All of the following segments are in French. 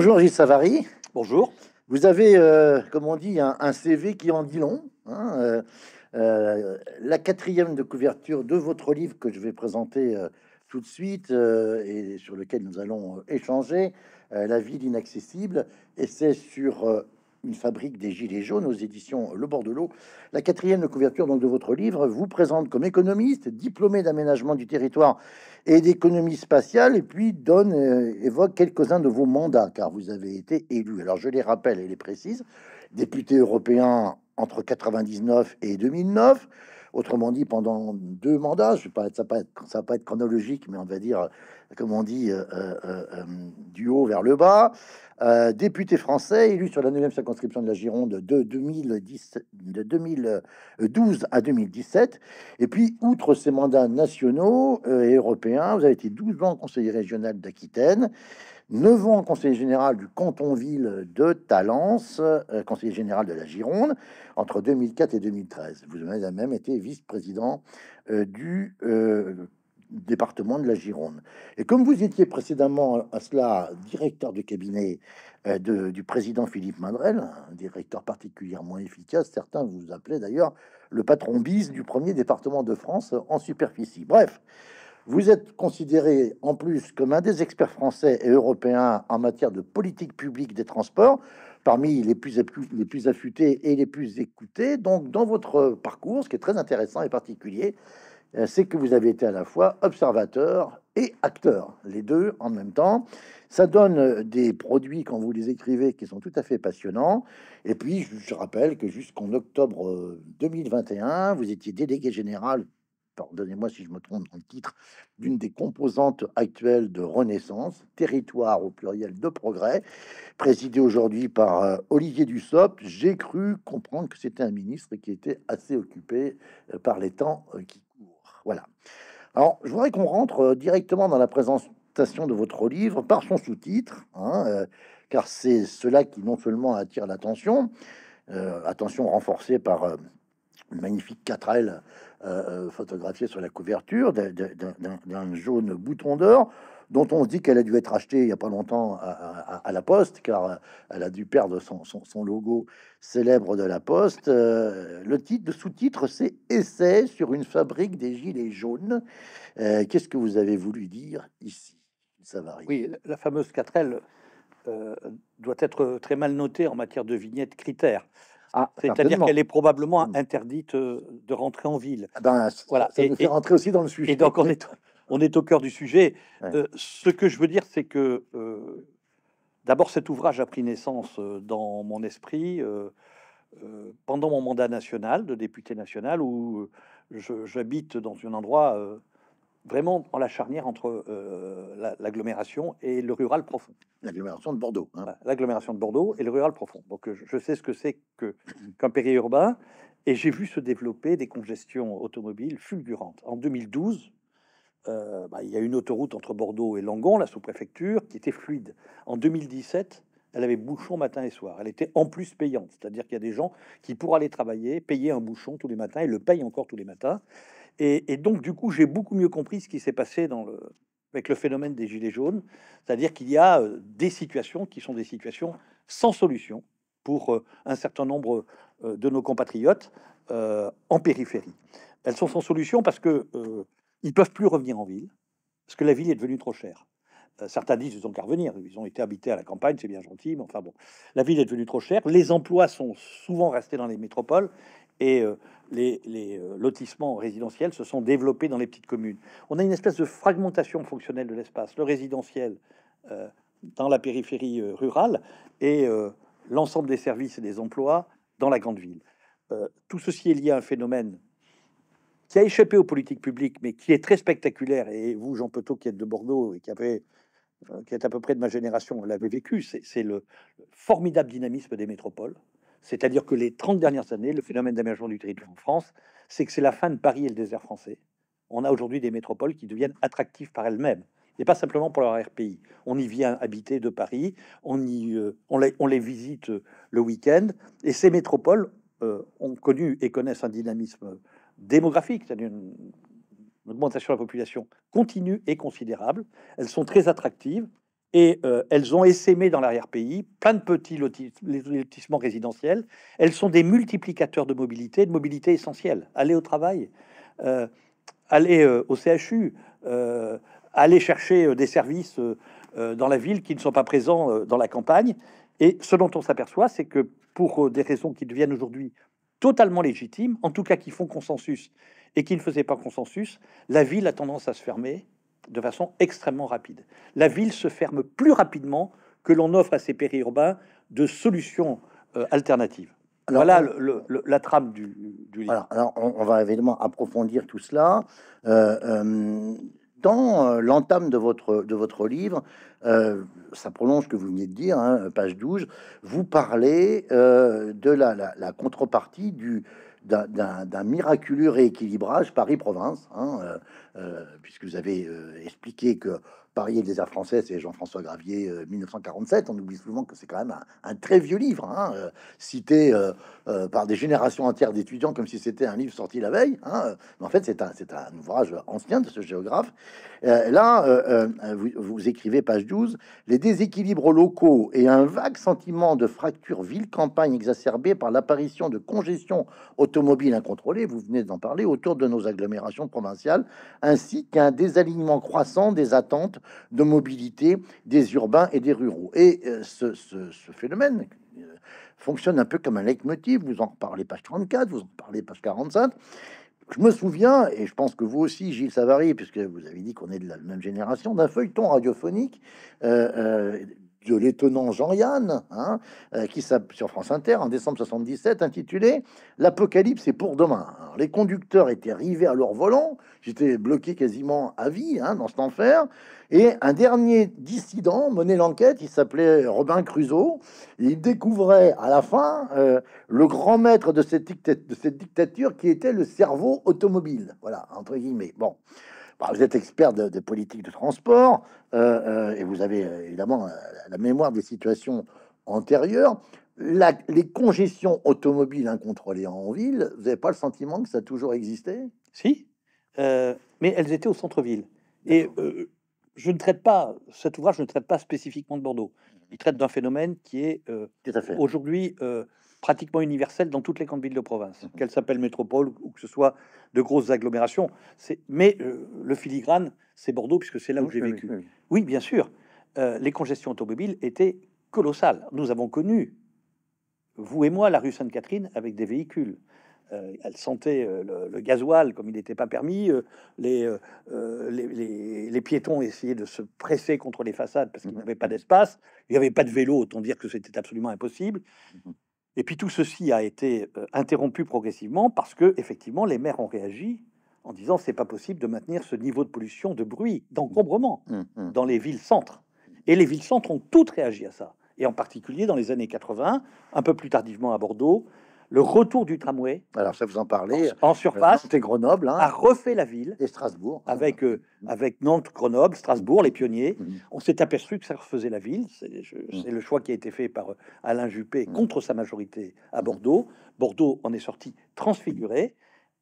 Bonjour Gilles Savary. Bonjour. Vous avez, euh, comme on dit, un, CV qui en dit long. Hein, euh, euh, la quatrième de couverture de votre livre que je vais présenter tout de suite et sur lequel nous allons échanger, La ville inaccessible, et c'est sur une fabrique des Gilets jaunes aux éditions Le Bord de l'eau. La quatrième couverture donc, de votre livre vous présente comme économiste, diplômé d'aménagement du territoire et d'économie spatiale, et puis donne, euh, évoque quelques-uns de vos mandats, car vous avez été élu. Alors je les rappelle et les précise, député européen entre 99 et 2009, Autrement dit, pendant deux mandats, je sais pas, ça être, ça pas être chronologique, mais on va dire, comme on dit, euh, euh, euh, du haut vers le bas. député français élu sur la 9 circonscription de la Gironde de, 2010, de 2012 à 2017. Et puis, outre ces mandats nationaux et européens, vous avez été 12 ans conseiller régional d'Aquitaine. 9 ans conseiller général du canton-ville de Talence, euh, conseiller général de la Gironde, entre 2004 et 2013. Vous avez même été vice-président euh, du euh, département de la Gironde. Et comme vous étiez précédemment à cela directeur de cabinet du président Philippe Mandrel, un directeur particulièrement efficace, certains vous appelaient d'ailleurs le patron bis du premier département de France en superficie. Bref, vous êtes considéré en plus comme un des experts français et européens en matière de politique publique des transports, parmi les plus, les plus affûtés et les plus écoutés. Donc, dans votre parcours, ce qui est très intéressant et particulier, euh, c'est que vous avez été à la fois observateur et acteur, les deux en même temps. Ça donne euh, des produits, quand vous les écrivez, qui sont tout à fait passionnants. Et puis, je rappelle que jusqu'en octobre 2021, euh, vous étiez délégué général pardonnez-moi si je me trompe dans le titre, d'une des composantes actuelles de Renaissance, territoire au pluriel de progrès, présidé aujourd'hui par euh, Olivier Dussopt. J'ai cru comprendre que c'était un ministre qui était assez occupé euh, par les temps euh, qui courent. Voilà. Alors, je voudrais qu'on rentre directement dans la présentation de votre livre par son sous-titre, hein, car c'est cela qui non seulement attire l'attention, attention renforcée par magnifique 4L photographié euh, euh, photographiée sur la couverture d'un jaune bouton d'or dont on se dit qu'elle a dû être achetée il n'y a pas longtemps à, la Poste, car euh, elle a dû perdre son, logo célèbre de la Poste. le titre, de sous-titre, c'est Essai sur une fabrique des gilets jaunes. Qu'est-ce que vous avez voulu dire ici, Savary Oui, la fameuse 4L doit être très mal notée en matière de vignettes critères. Ah, C'est-à-dire qu'elle est probablement mm. interdite euh, de rentrer en ville. Ah ben, voilà. Ça et, nous fait rentrer aussi dans le sujet. Et donc on est, on est au cœur du sujet. Euh, ce que je veux dire, c'est que euh, d'abord cet ouvrage a pris naissance dans mon esprit pendant mon mandat national de député national où j'habite dans un endroit vraiment en la charnière entre euh, l'agglomération et le rural profond. L'agglomération de Bordeaux. Hein. L'agglomération de Bordeaux et le rural profond. Donc je, sais ce que c'est mm-hmm. qu'un périurbain et j'ai vu se développer des congestions automobiles fulgurantes. En 2012, euh, bah, il y a une autoroute entre Bordeaux et Langon, la sous-préfecture, qui était fluide. En 2017, elle avait bouchon matin et soir. Elle était en plus payante, c'est-à-dire qu'il y a des gens qui, pour aller travailler, payaient un bouchon tous les matins et le payent encore tous les matins. Et, donc, du coup, j'ai beaucoup mieux compris ce qui s'est passé avec le phénomène des gilets jaunes. C'est-à-dire qu'il y a euh, des situations qui sont des situations sans solution pour euh, un certain nombre euh, de nos compatriotes en périphérie. Elles sont sans solution parce que ne ils peuvent plus revenir en ville, parce que la ville est devenue trop chère. certains disent qu'ils ont qu'à revenir, ils ont été habités à la campagne, c'est bien gentil, mais enfin bon, la ville est devenue trop chère. Les emplois sont souvent restés dans les métropoles et euh, les, euh, lotissements résidentiels se sont développés dans les petites communes. On a une espèce de fragmentation fonctionnelle de l'espace, le résidentiel euh, dans la périphérie rurale et l'ensemble des services et des emplois dans la grande ville. tout ceci est lié à un phénomène qui a échappé aux politiques publiques, mais qui est très spectaculaire. Et vous, Jean Petot, qui êtes de Bordeaux et qui êtes à peu près de ma génération, l'avez vécu, c'est le formidable dynamisme des métropoles, c'est-à-dire que les 30 dernières années, le phénomène d'aménagement du territoire en France, c'est que c'est la fin de Paris et le désert français. On a aujourd'hui des métropoles qui deviennent attractives par elles-mêmes, et pas simplement pour leur RPI. On y vient habiter de Paris, on, y, euh, les, visite euh, le week-end, et ces métropoles euh, ont connu et connaissent un dynamisme démographique, c'est-à-dire une augmentation de la population continue et considérable. Elles sont très attractives, et euh, elles ont essaimé dans l'arrière-pays plein de petits lotissements résidentiels. Elles sont des multiplicateurs de mobilité, de mobilité essentielle. Aller au travail, euh, aller euh, au CHU, aller chercher des services dans la ville qui ne sont pas présents dans la campagne. Et ce dont on s'aperçoit, c'est que pour des raisons qui deviennent aujourd'hui totalement légitimes, en tout cas qui font consensus et qui ne faisaient pas consensus, la ville a tendance à se fermer de façon extrêmement rapide. La ville se ferme plus rapidement que l'on offre à ces périurbains de solutions euh, alternatives. Alors, voilà la trame du, livre. alors on, va évidemment approfondir tout cela. Euh, euh, dans l'entame de votre, de votre livre, ça prolonge ce que vous venez de dire, hein, page 12, vous parlez de la, la contrepartie du, d'un miraculeux rééquilibrage Paris-Provence, hein, euh, euh, puisque vous avez euh, expliqué que Paris les Arts français, c'est Jean-François Gravier, 1947. Euh, On oublie souvent que c'est quand même un, très vieux livre, hein, euh, cité euh, par des générations entières d'étudiants comme si c'était un livre sorti la veille. Hein, en fait, c'est un, ouvrage ancien de ce géographe. là, vous, écrivez, page 12, les déséquilibres locaux et un vague sentiment de fracture ville-campagne exacerbée par l'apparition de congestion automobile incontrôlée, vous venez d'en parler, autour de nos agglomérations provinciales, ainsi qu'un désalignement croissant des attentes de mobilité des urbains et des ruraux. Et euh, ce, phénomène euh, fonctionne un peu comme un leitmotiv. Vous en parlez page 34, vous en parlez page 45. Je me souviens, et je pense que vous aussi, Gilles Savary, puisque vous avez dit qu'on est de la même génération, d'un feuilleton radiophonique euh, de l'étonnant Jean-Yann, hein, euh, qui qui sur France Inter en décembre 77, intitulé L'Apocalypse est pour demain. les conducteurs étaient rivés à leur volant, j'étais bloqué quasiment à vie hein, dans cet enfer, et un dernier dissident menait l'enquête, il s'appelait Robin Crusoe, il découvrait à la fin euh, le grand maître de cette, de cette dictature qui était le cerveau automobile, voilà, entre guillemets. Bon vous êtes expert de, de politique de transport euh, euh, et vous avez euh, évidemment la mémoire des situations antérieures. les congestions automobiles incontrôlées en ville, vous n'avez pas le sentiment que ça a toujours existé Si, mais elles étaient au centre-ville. Et je ne traite pas, cet ouvrage je ne traite pas spécifiquement de Bordeaux. Il traite d'un phénomène qui est aujourd'hui pratiquement universelle dans toutes les grandes villes de province, mhm. qu'elles s'appellent métropole ou que ce soit de grosses agglomérations. Mais euh, le filigrane, c'est Bordeaux, puisque c'est là où j'ai vécu. Oui, bien sûr, euh, les congestions automobiles étaient colossales. Nous avons connu, vous et moi, la rue Sainte-Catherine avec des véhicules. Euh, elle sentait le, gasoil comme il n'était pas permis. les, les, piétons essayaient de se presser contre les façades parce qu'il mhm. n'y avait pas d'espace. Il n'y avait pas de vélo, autant dire que c'était absolument impossible. Mhm. Et puis tout ceci a été euh, interrompu progressivement parce que, effectivement, les maires ont réagi en disant c'est pas possible de maintenir ce niveau de pollution, de bruit, d'encombrement mmh, mmh, mmh. dans les villes-centres. Et les villes-centres ont toutes réagi à ça. Et en particulier dans les années 80, un peu plus tardivement à Bordeaux, le retour du tramway. Alors ça, vous en parlez. En, surface. C'était Grenoble. Hein. a refait la ville. Et Strasbourg. Avec, euh, avec Nantes, Grenoble, Strasbourg, les pionniers. Mmh. On s'est aperçu que ça refaisait la ville. C'est mmh. le choix qui a été fait par euh, Alain Juppé mmh. contre sa majorité à Bordeaux. Bordeaux en est sorti transfiguré.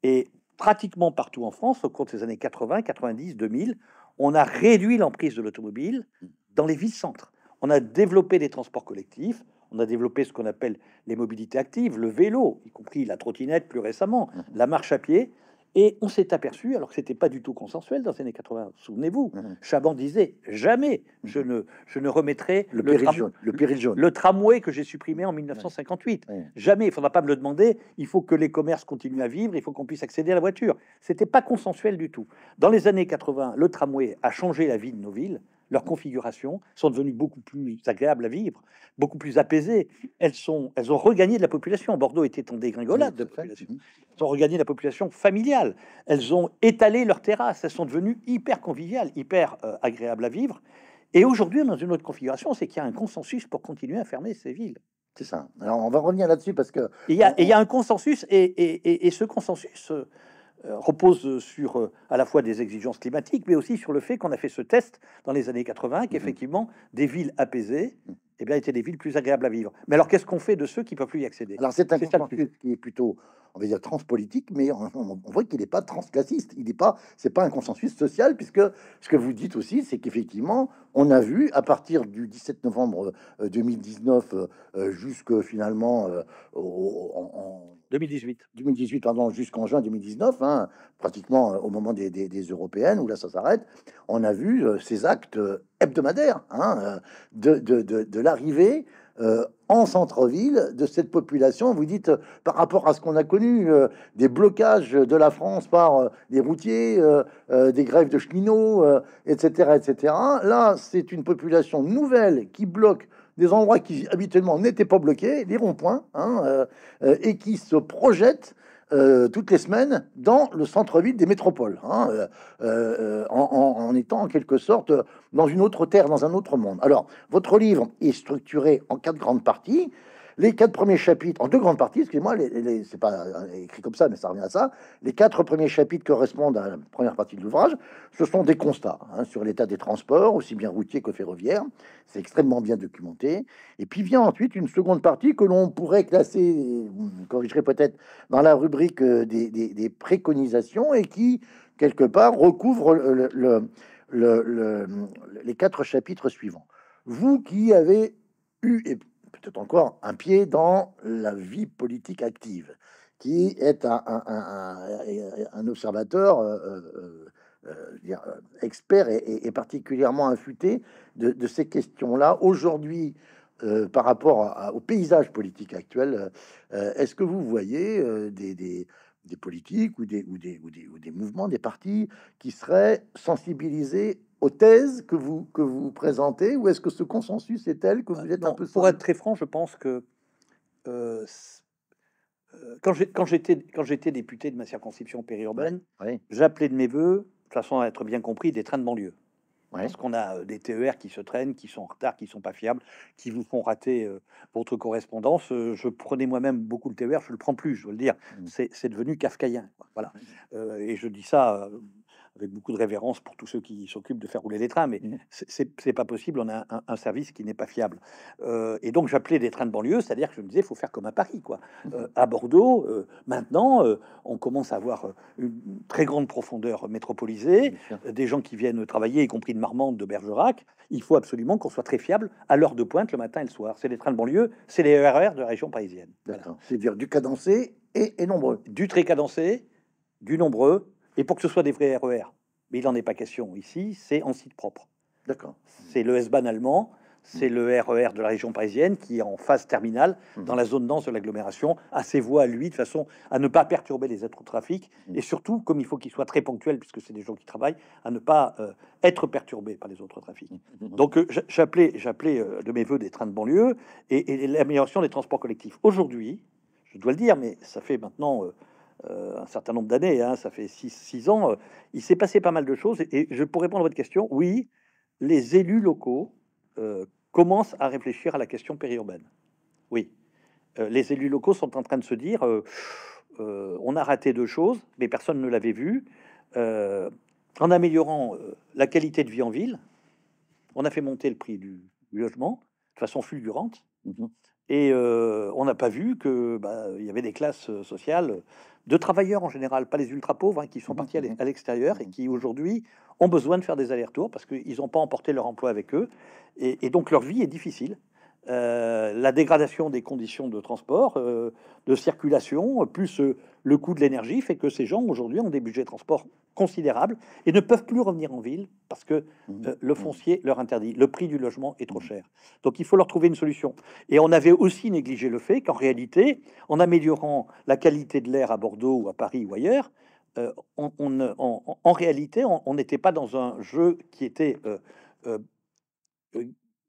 Et pratiquement partout en France, au cours des années 80, 90, 2000, on a réduit l'emprise de l'automobile dans les villes-centres. On a développé des transports collectifs, on a développé ce qu'on appelle les mobilités actives, le vélo, y compris la trottinette plus récemment, mmh. la marche à pied. Et on s'est aperçu, alors que c'était pas du tout consensuel dans les années 80, souvenez-vous, mmh. Chaban disait jamais mmh. je, ne, je ne remettrai le, le, péril, jaune, le, tramway que j'ai supprimé en 1958. Jamais, il faudra pas me le demander. Il faut que les commerces continuent à vivre, il faut qu'on puisse accéder à la voiture. C'était pas consensuel du tout. Dans les années 80, le tramway a changé la vie de nos villes, leurs configurations sont devenues beaucoup plus agréables à vivre, beaucoup plus apaisées. Elles, sont, elles ont regagné de la population. Bordeaux était en dégringolade de Elles ont regagné de la population familiale. Elles ont étalé leurs terrasses. Elles sont devenues hyper conviviales, hyper euh, agréables à vivre. Et aujourd'hui, dans une autre configuration, c'est qu'il y a un consensus pour continuer à fermer ces villes. C'est ça. Alors on va revenir là-dessus parce que... Il y, a, il un consensus et, et, et, ce consensus... Euh, euh, repose sur euh, à la fois des exigences climatiques, mais aussi sur le fait qu'on a fait ce test dans les années 80, mhm. qu'effectivement, des villes apaisées eh bien, étaient des villes plus agréables à vivre. Mais alors, qu'est-ce qu'on fait de ceux qui ne peuvent plus y accéder Alors, c'est un consensus qui est plutôt, on va dire, transpolitique, mais on, voit qu'il n'est pas transclassiste. Il n'est pas, c'est pas un consensus social, puisque ce que vous dites aussi, c'est qu'effectivement, on a vu à partir du 17 novembre 2019 euh, euh, euh, jusque finalement en, 2018. 2018, pardon, jusqu'en juin 2019, hein, pratiquement au moment des, européennes, où là ça s'arrête, on a vu ces actes hebdomadaires hein, de, de, de, de l'arrivée euh, en centre-ville de cette population. Vous dites, euh, par rapport à ce qu'on a connu, euh, des blocages de la France par des routiers, des grèves de cheminots, etc., etc. Là, c'est une population nouvelle qui bloque des endroits qui habituellement n'étaient pas bloqués, des ronds-points, hein, et qui se projette euh, toutes les semaines dans le centre-ville des métropoles, hein, euh, euh, en, étant en quelque sorte dans une autre terre, dans un autre monde. Alors, votre livre est structuré en quatre grandes parties. Les quatre premiers chapitres, en deux grandes parties, excusez-moi, c'est pas euh, écrit comme ça, mais ça revient à ça. Les quatre premiers chapitres correspondent à la première partie de l'ouvrage. Ce sont des constats hein, sur l'état des transports, aussi bien routiers que ferroviaires. C'est extrêmement bien documenté. Et puis vient ensuite une seconde partie que l'on pourrait classer, vous hum, peut-être, dans la rubrique euh, des, des, préconisations et qui, quelque part, recouvre le, le, le, les quatre chapitres suivants. Vous qui avez eu et c'est encore un pied dans la vie politique active, qui est un, observateur expert et, particulièrement affûté de, ces questions-là. Aujourd'hui, euh, par rapport au paysage politique actuel, euh, euh, est-ce que vous voyez des des politiques ou des, ou des, mouvements, des partis qui seraient sensibilisés aux thèses que vous, que vous présentez Ou est-ce que ce consensus est tel que euh, vous êtes un peu... Pour être très franc, je pense que euh, euh quand j'étais député de ma circonscription périurbaine, j'appelais de mes voeux, de façon à être bien compris, des trains de banlieue. Ouais. Parce qu'on a des TER qui se traînent, qui sont en retard, qui sont pas fiables, qui vous font rater votre correspondance. je prenais moi-même beaucoup le TER, je le prends plus, je veux le dire. Mmh. C'est devenu kafkaïen. Voilà. Mmh. et je dis ça avec beaucoup de révérence pour tous ceux qui s'occupent de faire rouler les trains, mais mmh. c'est pas possible. On a un, service qui n'est pas fiable. Euh, et donc j'appelais des trains de banlieue, c'est-à-dire que je me disais, il faut faire comme à Paris, quoi. Mmh. Euh, à Bordeaux, euh, maintenant, on commence à avoir une très grande profondeur métropolisée, des gens qui viennent travailler, y compris de Marmande, de Bergerac. Il faut absolument qu'on soit très fiable à l'heure de pointe, le matin et le soir. C'est les trains de banlieue, c'est les RER de la région parisienne. C'est-à-dire du cadencé et, et nombreux. Du très cadencé, du nombreux et pour que ce soit des vrais RER. E mais il n'en est pas question ici, c'est en site propre. D'accord. C'est le S-Bahn allemand, c'est le RER e de la région parisienne qui est en phase terminale mmh. dans la zone dense de l'agglomération, à ses voies à lui, de façon à ne pas perturber les autres trafics mmh. et surtout, comme il faut qu'il soit très ponctuel, puisque c'est des gens qui travaillent, à ne pas euh, être perturbé par les autres trafics. Mmh. Donc, euh, j'appelais, j'appelais euh, de mes voeux des trains de banlieue et, et l'amélioration des transports collectifs. Aujourd'hui, je dois le dire, mais ça fait maintenant euh, un certain nombre d'années, hein, ça fait 6 ans, euh, il s'est passé pas mal de choses. Et, je pour répondre à votre question, oui, les élus locaux euh, commencent à réfléchir à la question périurbaine. Oui, les élus locaux sont en train de se dire, on a raté deux choses, mais personne ne l'avait vu. en améliorant la qualité de vie en ville, on a fait monter le prix du, logement de façon fulgurante. Mmh et on n'a pas vu qu'il bah, y avait des classes sociales de travailleurs en général, pas les ultra pauvres hein, qui sont mmh partis mmh à l'extérieur et qui aujourd'hui ont besoin de faire des allers-retours parce qu'ils n'ont pas emporté leur emploi avec eux et, donc leur vie est difficile. Euh, la dégradation des conditions de transport, euh, de circulation, plus euh, le coût de l'énergie fait que ces gens aujourd'hui ont des budgets de transport considérables et ne peuvent plus revenir en ville parce que mmh. euh, le mmh. foncier leur interdit. Le prix du logement est trop mmh. cher. Donc il faut leur trouver une solution. Et on avait aussi négligé le fait qu'en réalité, en améliorant la qualité de l'air à Bordeaux ou à Paris ou ailleurs, euh, on, en réalité, on n'était pas dans un jeu qui était, euh,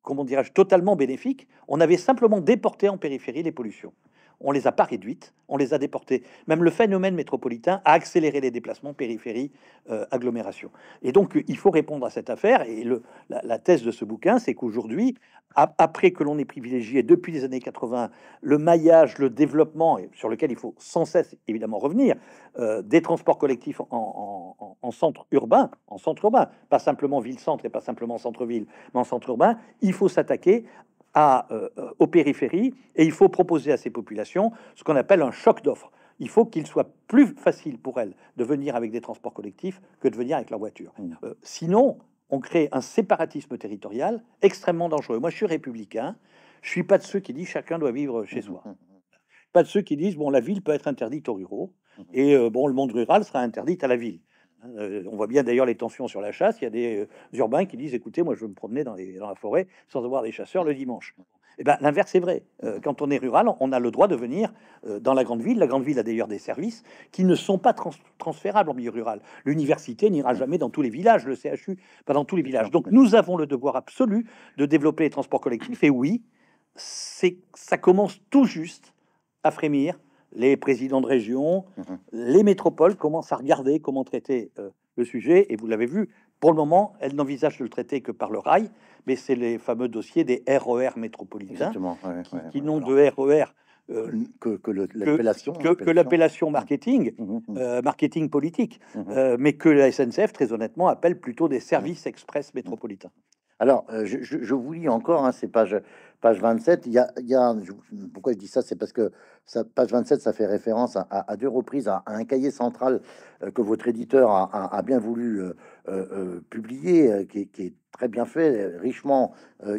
comment dirais-je, totalement bénéfique. On avait simplement déporté en périphérie les pollutions on les a pas réduites, on les a déportées. Même le phénomène métropolitain a accéléré les déplacements périphérie euh, agglomération. Et donc euh, il faut répondre à cette affaire. Et le, la, thèse de ce bouquin, c'est qu'aujourd'hui, après que l'on ait privilégié depuis les années 80 le maillage, le développement, sur lequel il faut sans cesse évidemment revenir, euh, des transports collectifs en, centre urbain, en centre urbain, pas simplement ville-centre et pas simplement centre-ville, mais en centre urbain, il faut s'attaquer à, euh, aux périphéries et il faut proposer à ces populations ce qu'on appelle un choc d'offres. Il faut qu'il soit plus facile pour elles de venir avec des transports collectifs que de venir avec leur voiture. Mmh. Euh, sinon, on crée un séparatisme territorial extrêmement dangereux. Moi, je suis républicain. Je suis pas de ceux qui disent chacun doit vivre chez soi. Mmh, mmh, pas de ceux qui disent bon, la ville peut être interdite aux ruraux et euh, bon, le monde rural sera interdit à la ville. Euh, on voit bien d'ailleurs les tensions sur la chasse. Il y a des euh, urbains qui disent écoutez, moi je veux me promener dans, la forêt sans avoir des chasseurs le dimanche. Et eh ben, l'inverse est vrai. Euh, mmh. quand on est rural, on a le droit de venir dans la grande ville. La grande ville a d'ailleurs des services qui ne sont pas transférables en milieu rural. L'université n'ira mmh. jamais dans tous les villages, le CHU, pas dans tous les villages. Donc nous avons le devoir absolu de développer les transports collectifs. Et oui, ça commence tout juste à frémir les présidents de région, mhm. les métropoles commencent à regarder comment traiter euh, le sujet. Et vous l'avez vu, pour le moment, elles n'envisagent de le traiter que par le rail, mais c'est les fameux dossiers des RER e métropolitains, qui, n'ont de RER e euh, que, que l'appellation mhm. marketing, mhm, euh, marketing politique, mais que la SNCF, très honnêtement, appelle plutôt des services express métropolitains. Alors, je, vous lis encore, hein, ces pages page page 27, il y pourquoi je dis ça, c'est parce que ça, page 27, ça fait référence à, deux reprises à, un cahier central euh, que votre éditeur a, bien voulu euh, euh, publier, qui est, très bien fait, richement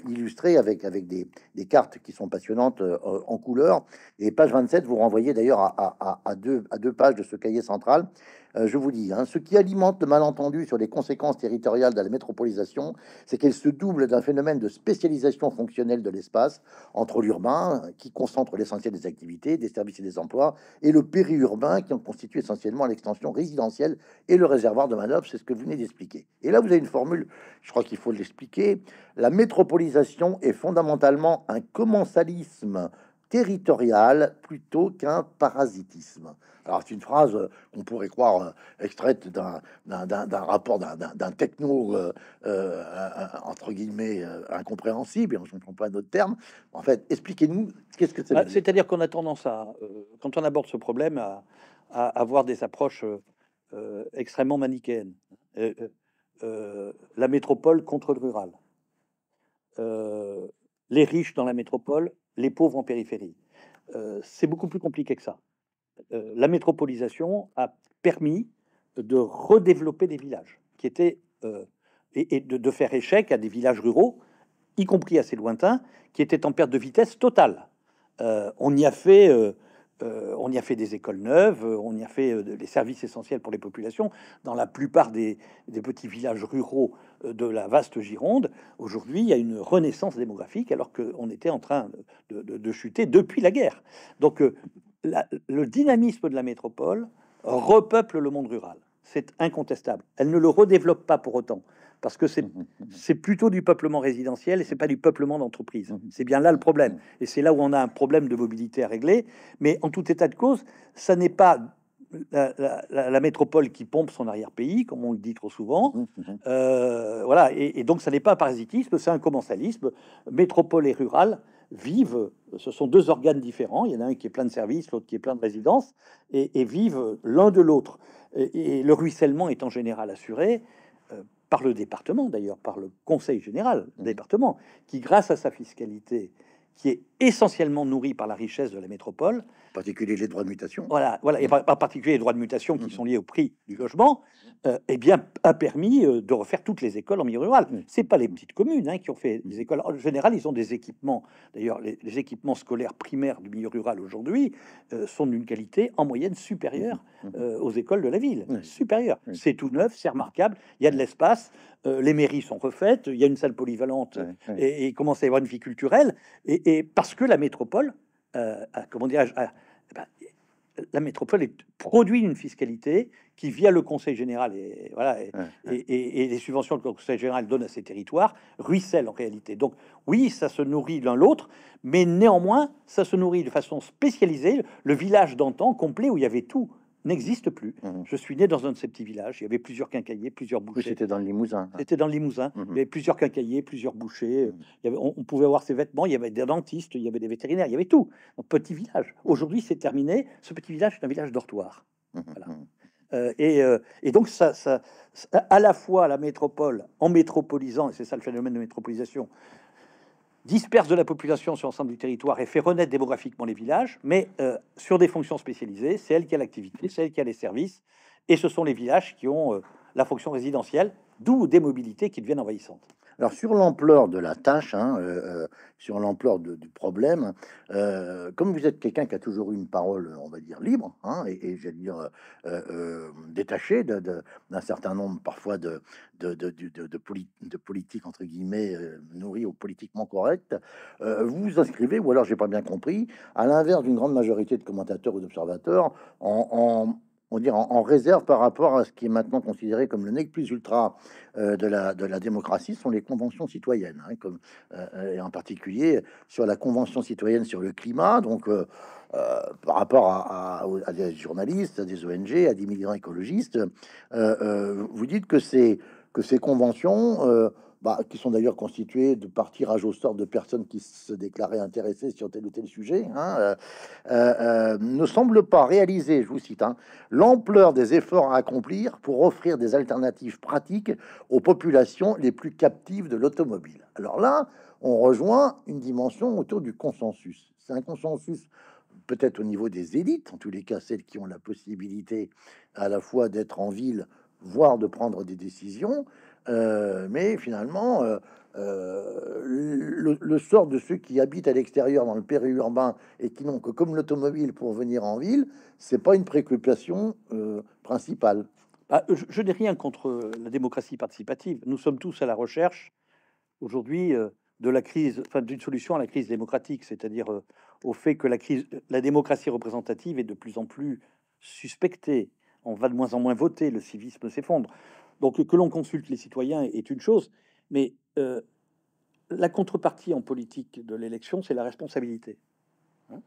illustré, avec, avec des, cartes qui sont passionnantes en couleur. Et page 27, vous renvoyez d'ailleurs à, deux, à deux pages de ce cahier central euh, je vous dis, hein, ce qui alimente le malentendu sur les conséquences territoriales de la métropolisation, c'est qu'elle se double d'un phénomène de spécialisation fonctionnelle de l'espace entre l'urbain, qui concentre l'essentiel des activités, des services et des emplois, et le périurbain, qui en constitue essentiellement l'extension résidentielle et le réservoir de manœuvre, c'est ce que vous venez d'expliquer. Et là, vous avez une formule, je crois qu'il faut l'expliquer, la métropolisation est fondamentalement un commensalisme territorial plutôt qu'un parasitisme. Alors c'est une phrase qu'on euh, pourrait croire euh, extraite d'un, rapport d'un, techno euh, entre guillemets incompréhensible, et on ne comprend pas notre terme. En fait, expliquez-nous qu'est-ce que c'est. Bah, c'est-à-dire qu'on a tendance à, quand on aborde ce problème, à, à avoir des approches extrêmement manichéennes. la métropole contre le rural. les riches dans la métropole les pauvres en périphérie. Euh, c'est beaucoup plus compliqué que ça. Euh, la métropolisation a permis de redévelopper des villages qui étaient euh, et, de, de, faire échec à des villages ruraux, y compris assez lointains, qui étaient en perte de vitesse totale. on y a fait euh, on y a fait des écoles neuves, euh, on y a fait euh, des les services essentiels pour les populations. Dans la plupart des, petits villages ruraux de la vaste Gironde, aujourd'hui, il y a une renaissance démographique alors qu'on était en train de, chuter depuis la guerre. Donc le dynamisme de la métropole repeuple le monde rural. C'est incontestable. Elle ne le redéveloppe pas pour autant parce que mmh, mmh, mmh. c'est plutôt du peuplement résidentiel et c'est pas du peuplement d'entreprise. C'est bien là le problème. Et c'est là où on a un problème de mobilité à régler. Mais en tout état de cause, ça n'est pas la, métropole qui pompe son arrière-pays, comme on le dit trop souvent. Euh, voilà. Et, donc, ça n'est pas un parasitisme, c'est un commensalisme. Métropole et rural vivent, ce sont deux organes différents. Il y en a un qui est plein de services, l'autre qui est plein de résidences, et, vivent l'un de l'autre. et, le ruissellement est en général assuré par le département d'ailleurs, par le conseil général du mmh. département, qui grâce à sa fiscalité, qui est essentiellement nourrie par la richesse de la métropole, en particulier les droits de mutation. Voilà, voilà et en particulier les droits de mutation qui mm. sont liés au prix du logement, et euh, eh bien, a permis euh, de refaire toutes les écoles en milieu rural. Mm. C'est pas les petites communes hein, qui ont fait mm. des écoles. En général, ils ont des équipements. D'ailleurs, les, équipements scolaires primaires du milieu rural aujourd'hui euh, sont d'une qualité en moyenne supérieure aux écoles de la ville. Supérieure. C'est tout neuf, c'est remarquable. Il y a de l'espace. les mairies sont refaites, il y a une salle polyvalente Et, il commence à y avoir une vie culturelle, et, et parce que la métropole euh, comment dirais eh ben, la métropole est produit d'une fiscalité qui, via le Conseil général et, les subventions que le Conseil général donne à ces territoires, ruisselle en réalité. Donc oui, ça se nourrit l'un l'autre, mais néanmoins, ça se nourrit de façon spécialisée. Le village d'antan complet où il y avait tout, n'existe plus. Mmh. Je suis né dans un de ces petits villages. Il y avait plusieurs quincailliers, plusieurs bouchers. C'était dans le Limousin. Hein. C'était dans le Limousin. mais mmh. Il plusieurs quincailliers, plusieurs bouchers. Mmh. on, pouvait avoir ses vêtements. Il y avait des dentistes, il y avait des vétérinaires, il y avait tout. Un petit village. Aujourd'hui, c'est terminé. Ce petit village est un village dortoir. Voilà. Euh, euh, et, donc, ça, ça, à la fois la métropole, en métropolisant, et c'est ça le phénomène de métropolisation, disperse de la population sur l'ensemble du territoire et fait renaître démographiquement les villages, mais euh, sur des fonctions spécialisées, c'est elle qui a l'activité, c'est elle qui a les services, et ce sont les villages qui ont euh, la fonction résidentielle, d'où des mobilités qui deviennent envahissantes. Alors sur l'ampleur de la tâche, hein, euh, euh, sur l'ampleur du problème, euh, comme vous êtes quelqu'un qui a toujours eu une parole, on va dire libre, hein, et, et j'allais dire détachée d'un certain nombre parfois de de, de entre guillemets nourries ou politiquement correctes, vous vous inscrivez ou alors j'ai pas bien compris, à l'inverse d'une grande majorité de commentateurs ou d'observateurs en on dire, en, réserve par rapport à ce qui est maintenant considéré comme le nec plus ultra euh, de, la, démocratie sont les conventions citoyennes, hein, comme, euh, euh, et en particulier sur la convention citoyenne sur le climat, donc par rapport à, des journalistes, à des ONG, à des militants écologistes, vous dites que c'est que ces conventions bah, qui sont d'ailleurs constitués de par tirage au sort de personnes qui se déclaraient intéressées sur tel ou tel sujet, hein, euh, euh, euh, ne semblent pas réaliser, je vous cite, hein, l'ampleur des efforts à accomplir pour offrir des alternatives pratiques aux populations les plus captives de l'automobile. Alors là, on rejoint une dimension autour du consensus. C'est un consensus peut-être au niveau des élites, en tous les cas celles qui ont la possibilité à la fois d'être en ville, voire de prendre des décisions, euh, mais finalement, euh, euh, le, sort de ceux qui habitent à l'extérieur dans le périurbain et qui n'ont que comme l'automobile pour venir en ville, c'est pas une préoccupation principale. Bah, je, n'ai rien contre la démocratie participative. Nous sommes tous à la recherche aujourd'hui de la crise, d'une solution à la crise démocratique, c'est-à-dire au fait que la crise, la démocratie représentative est de plus en plus suspectée. On va de moins en moins voter, le civisme s'effondre. Donc que l'on consulte les citoyens est une chose, mais euh, la contrepartie en politique de l'élection, c'est la responsabilité. Hein.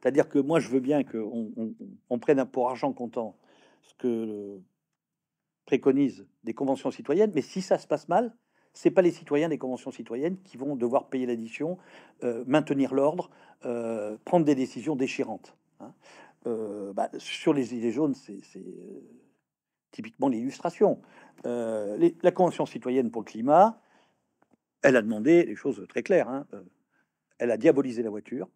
C'est-à-dire que moi, je veux bien qu'on on, on prenne pour argent comptant ce que préconisent des conventions citoyennes, mais si ça se passe mal, c'est pas les citoyens des conventions citoyennes qui vont devoir payer l'addition, euh, maintenir l'ordre, euh, prendre des décisions déchirantes. Hein. Bah, sur les idées jaunes, c'est typiquement l'illustration. Euh, la Convention citoyenne pour le climat, elle a demandé des choses très claires. Hein, euh, elle a diabolisé la voiture.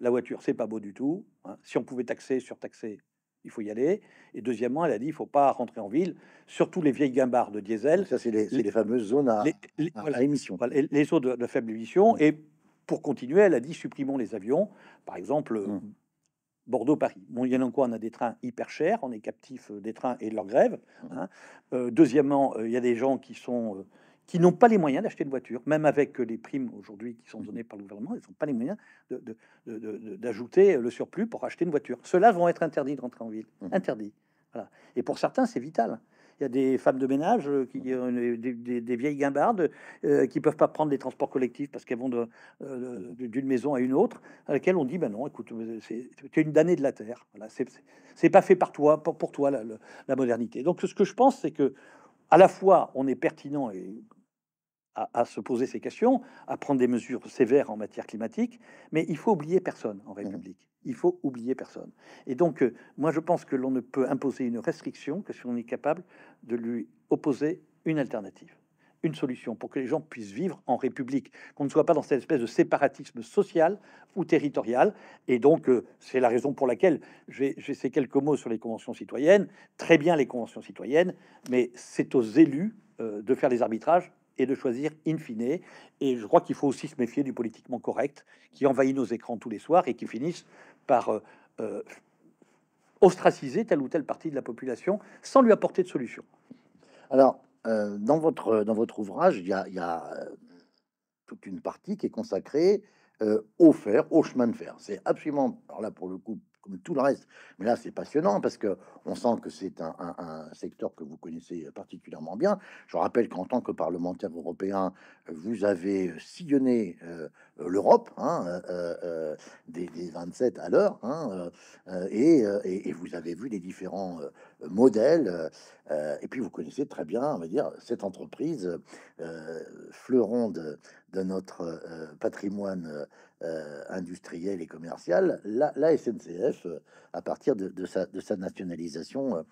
La voiture, c'est pas beau du tout. Hein. Si on pouvait taxer, surtaxer, il faut y aller. Et deuxièmement, elle a dit il faut pas rentrer en ville, surtout les vieilles guimbards de diesel. ça, c'est les, fameuses zones à, les, émission. les zones de, faible émission. Et pour continuer, elle a dit supprimons les avions. Par exemple, mmh. Bordeaux-Paris. Bon, il y en a encore, on a des trains hyper chers, on est captif euh, des trains et de leur grève. Mmh. Hein. Euh, deuxièmement, euh, il y a des gens qui sont qui n'ont pas les moyens d'acheter une voiture, même avec les primes aujourd'hui qui sont données par le gouvernement, ils n'ont pas les moyens d'ajouter le surplus pour acheter une voiture. Ceux-là vont être interdits de rentrer en ville, mmh. interdits. Et pour certains, c'est vital. Il y a des femmes de ménage, euh, qui, euh, des, des, vieilles guimbardes, euh, qui peuvent pas prendre des transports collectifs parce qu'elles vont d'une maison à une autre, à laquelle on dit ben non, écoute, tu es une damnée de la terre. Voilà, c'est pas fait par toi, pour, toi la, la, modernité. Donc ce que je pense, c'est que à la fois on est pertinent et à, se poser ces questions, à prendre des mesures sévères en matière climatique, mais il faut oublier personne en mhm. République. Il faut oublier personne. Et donc, euh, moi, je pense que l'on ne peut imposer une restriction que si on est capable de lui opposer une alternative, une solution pour que les gens puissent vivre en République, qu'on ne soit pas dans cette espèce de séparatisme social ou territorial. Et donc, euh, c'est la raison pour laquelle j'ai ces quelques mots sur les conventions citoyennes. Très bien les conventions citoyennes, mais c'est aux élus euh, de faire les arbitrages et de choisir in fine. Et je crois qu'il faut aussi se méfier du politiquement correct qui envahit nos écrans tous les soirs et qui finissent par euh, euh, ostraciser telle ou telle partie de la population sans lui apporter de solution. Alors, euh, dans, votre, dans votre ouvrage, il y a, toute une partie qui est consacrée au fer, au chemin de fer. C'est absolument, alors là pour le coup, tout le reste. Mais là, c'est passionnant parce que on sent que c'est un, secteur que vous connaissez euh, particulièrement bien. Je rappelle qu'en tant que parlementaire européen, euh, vous avez euh, sillonné euh, l'Europe, hein, euh, euh, des, 27 à l'heure, hein, et, vous avez vu les différents modèles, et puis vous connaissez très bien, on va dire, cette entreprise, fleuron de, notre patrimoine industriel et commercial, la, SNCF, à partir de, sa, de sa, nationalisation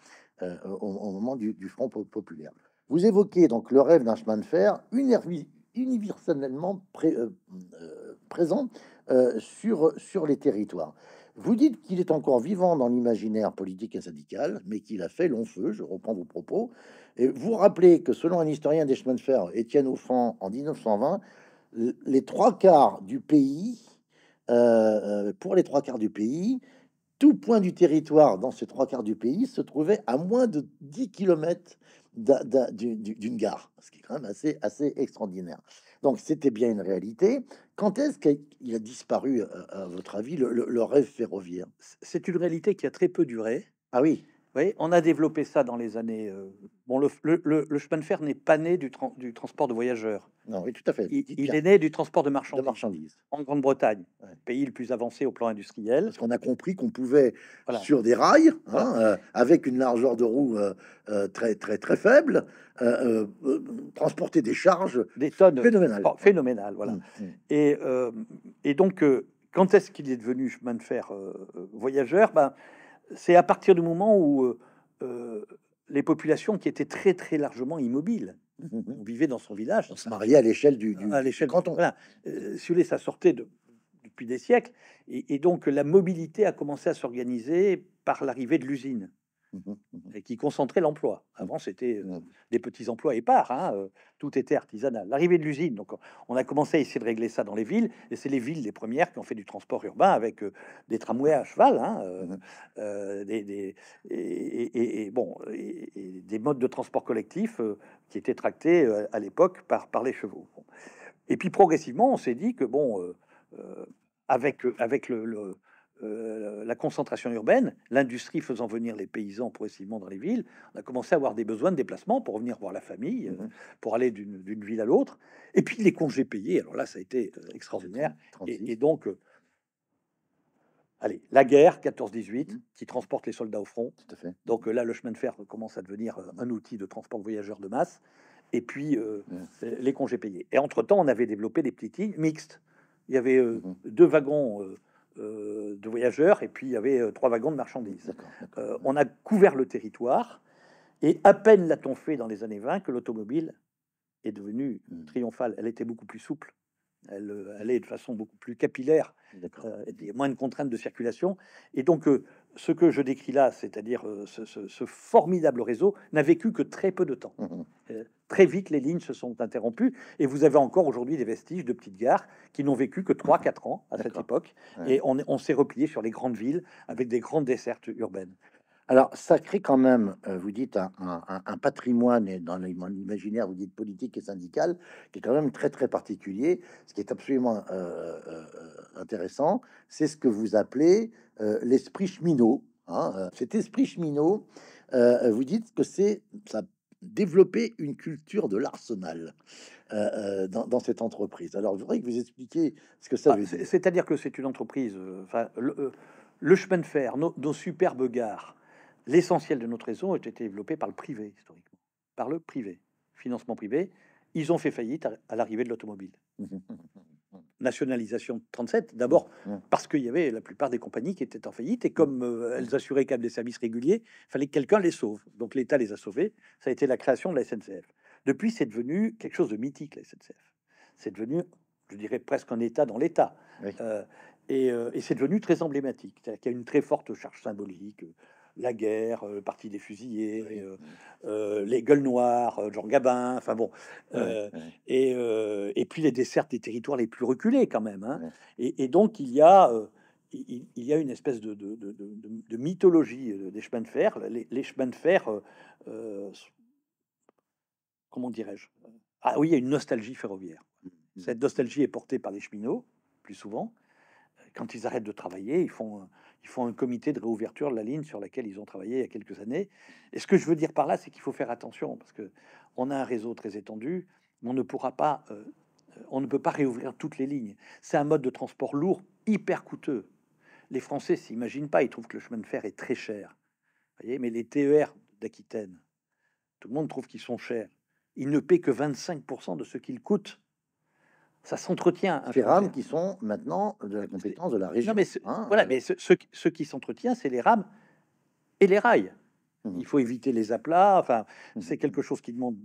au, moment du, du Front populaire. Vous évoquez donc le rêve d'un chemin de fer, une, universellement euh, euh, présent euh, sur, sur les territoires. Vous dites qu'il est encore vivant dans l'imaginaire politique et syndical, mais qu'il a fait long feu, je reprends vos propos. Et vous rappelez que selon un historien des chemins de fer, Étienne Offrand, en 1920, les trois quarts du pays, pour les trois quarts du pays, tout point du territoire dans ces trois quarts du pays se trouvait à moins de 10 km d'une gare, ce qui est quand même assez, assez extraordinaire. Donc c'était bien une réalité. Quand est-ce qu'il a disparu, à votre avis, le rêve ferroviaire C'est une réalité qui a très peu duré. Ah oui on a développé ça dans les années. Euh, bon, le, chemin de fer n'est pas né du, transport de voyageurs. Non, oui, tout à fait. Il, est né du transport de marchandises. En Grande-Bretagne, pays le plus avancé au plan industriel. Parce qu'on a compris qu'on pouvait sur des rails, hein, euh, avec une largeur de roue euh, très très très faible, transporter des charges, des tonnes phénoménales. Phénoménal, voilà. Mmh, mmh. Et, et donc, quand est-ce qu'il est devenu chemin de fer voyageur Ben c'est à partir du moment où euh, euh, les populations qui étaient très très largement immobiles, on mhm. vivait dans son village, on se mariait à l'échelle du, du, à l'échelle euh, si vous voulez, ça sortait depuis des siècles, et donc la mobilité a commencé à s'organiser par l'arrivée de l'usine. Mmh mmh et qui concentrait l'emploi. Avant, c'était euh, mmh. des petits emplois épars, hein, euh, tout était artisanal. L'arrivée de l'usine, donc on a commencé à essayer de régler ça dans les villes, et c'est les villes les premières qui ont fait du transport urbain avec euh, des tramways à cheval, hein, des, et, bon, des modes de transport collectif qui étaient tractés à l'époque par, par les chevaux. Et puis progressivement, on s'est dit que bon, avec, avec le euh, la concentration urbaine, l'industrie faisant venir les paysans progressivement dans les villes, on a commencé à avoir des besoins de déplacement pour venir voir la famille, euh, mhm. pour aller d'une ville à l'autre. Et puis les congés payés, alors là, ça a été euh, extraordinaire. Et, donc, allez, la guerre 14-18 mhm. qui transporte les soldats au front. Donc là, le chemin de fer commence à devenir un outil de transport de voyageurs de masse. Et puis mhm. les congés payés. Et entre-temps, on avait développé des petites lignes mixtes. Il y avait deux wagons euh, de voyageurs et puis il y avait euh, trois wagons de marchandises. Euh, on a couvert le territoire et à peine l'a-t-on fait dans les années 20 que l'automobile est devenue hmm. triomphale. Elle était beaucoup plus souple elle, allait de façon beaucoup plus capillaire, moins de contraintes de circulation. Et donc, ce que je décris là, c'est-à-dire ce, formidable réseau, n'a vécu que très peu de temps. Mmh Très vite, les lignes se sont interrompues et vous avez encore aujourd'hui des vestiges de petites gares qui n'ont vécu que 3-4 mhm. ans à cette époque. Et on, on s'est replié sur les grandes villes avec des grandes dessertes urbaines. Alors, ça crée quand même, euh, vous dites, un, patrimoine et dans l'imaginaire, vous dites politique et syndical, qui est quand même très très particulier. Ce qui est absolument euh, euh, intéressant, c'est ce que vous appelez l'esprit cheminot. Hein, cet esprit cheminot, vous dites que c'est, ça développer une culture de l'arsenal euh, euh, dans, cette entreprise. Alors, je voudrais que vous expliquiez ce que ça bah, veut dire. C'est-à-dire que c'est une entreprise, euh, enfin, le, chemin de fer, nos, superbes gares, l'essentiel de notre réseau a été développé par le privé, historiquement, par le privé, financement privé. Ils ont fait faillite à, à l'arrivée de l'automobile. Mmh mmh mmh nationalisation de 37. D'abord mmh, mmh. parce qu'il y avait la plupart des compagnies qui étaient en faillite et mmh. comme euh, elles assuraient quand même des services réguliers, fallait que quelqu'un les sauve. Donc l'État les a sauvés. Ça a été la création de la SNCF. Depuis, c'est devenu quelque chose de mythique, la SNCF. C'est devenu, je dirais, presque un État dans l'État. Euh, et, euh, et c'est devenu très emblématique. C'est-à-dire qu'il y a une très forte charge symbolique, la guerre, le euh, parti des fusillés, euh, euh, les gueules noires, Jean Gabin, enfin bon, et, puis les dessertes des territoires les plus reculés quand même. Hein. Et, donc il y a il, y a une espèce de, de, mythologie des chemins de fer. Les, les chemins de fer, comment dirais-je Ah oui, il y a une nostalgie ferroviaire. Mmh. Cette nostalgie est portée par les cheminots plus souvent. Quand ils arrêtent de travailler, ils font ils font un comité de réouverture de la ligne sur laquelle ils ont travaillé il y a quelques années. Et ce que je veux dire par là, c'est qu'il faut faire attention parce que on a un réseau très étendu, mais on ne pourra pas, euh, on ne peut pas réouvrir toutes les lignes. C'est un mode de transport lourd, hyper coûteux. Les Français s'imaginent pas, ils trouvent que le chemin de fer est très cher. Voyez, mais les TER d'Aquitaine, tout le monde trouve qu'ils sont chers. Ils ne paient que 25% de ce qu'ils coûtent ça s'entretient. Les hein, rames qui sont maintenant de la compétence de la région. mais ce, hein, voilà, euh. mais ce, ce, qui s'entretient, c'est les rames et les rails. Mmh. Il faut éviter les aplats. Enfin, mmh. c'est quelque chose qui demande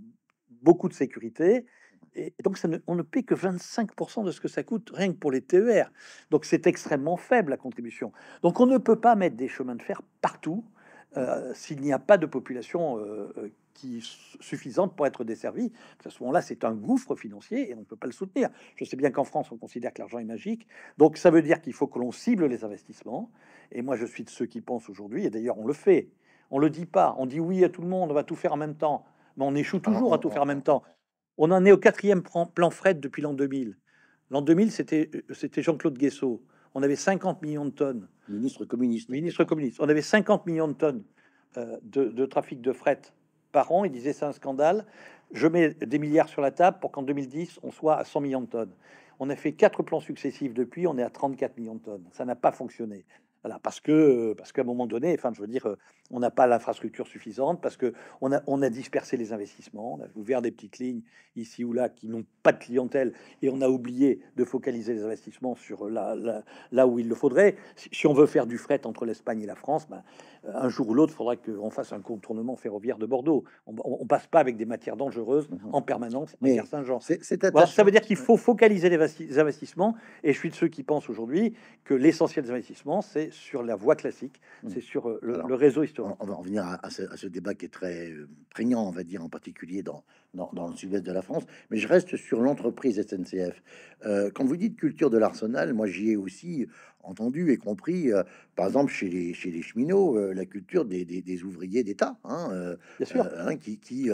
beaucoup de sécurité. Et donc, ça ne, on ne paie que 25% de ce que ça coûte, rien que pour les TER. Donc, c'est extrêmement faible la contribution. Donc, on ne peut pas mettre des chemins de fer partout euh, s'il n'y a pas de population euh, qui suffisante pour être desservie. À ce moment-là, c'est un gouffre financier et on ne peut pas le soutenir. Je sais bien qu'en France, on considère que l'argent est magique. Donc, ça veut dire qu'il faut que l'on cible les investissements. Et moi, je suis de ceux qui pensent aujourd'hui, et d'ailleurs, on le fait. On le dit pas. On dit oui à tout le monde, on va tout faire en même temps. Mais on échoue ah, toujours à tout faire en même temps. On en est au quatrième plan fret depuis l'an 2000. L'an 2000, euh, c'était Jean-Claude Guesso. On avait 50 millions de tonnes. Ministre communiste. Ministre communiste. On avait 50 millions de tonnes euh, de trafic de fret par an. Il disait c'est un scandale. Je mets des milliards sur la table pour qu'en 2010, on soit à 100 millions de tonnes. On a fait quatre plans successifs depuis, on est à 34 millions de tonnes. Ça n'a pas fonctionné. Voilà, parce que parce qu'à un moment donné, enfin, je veux dire, euh, on n'a pas l'infrastructure suffisante parce que on a, on a dispersé les investissements, on a ouvert des petites lignes ici ou là qui n'ont pas de clientèle et on a oublié de focaliser les investissements sur la, là où il le faudrait. Si on veut faire du fret entre l'Espagne et la France, ben, un jour ou l'autre, il faudra qu'on fasse un contournement ferroviaire de Bordeaux. On, passe pas avec des matières dangereuses mhm. en permanence Mais à Saint-Jean. ça veut dire qu'il faut focaliser les investissements et je suis de ceux qui pensent aujourd'hui que l'essentiel des investissements, c'est sur la voie classique, mhm. c'est sur euh, le, le réseau historique on, va en venir à, ce, débat qui est très euh, prégnant, on va dire, en particulier dans, dans, le sud-est de la France. Mais je reste sur l'entreprise SNCF. Euh, quand vous dites culture de l'arsenal, moi j'y ai aussi entendu et compris, euh, par exemple, chez les, chez les cheminots, la culture des, des, ouvriers d'État, hein, hein qui, qui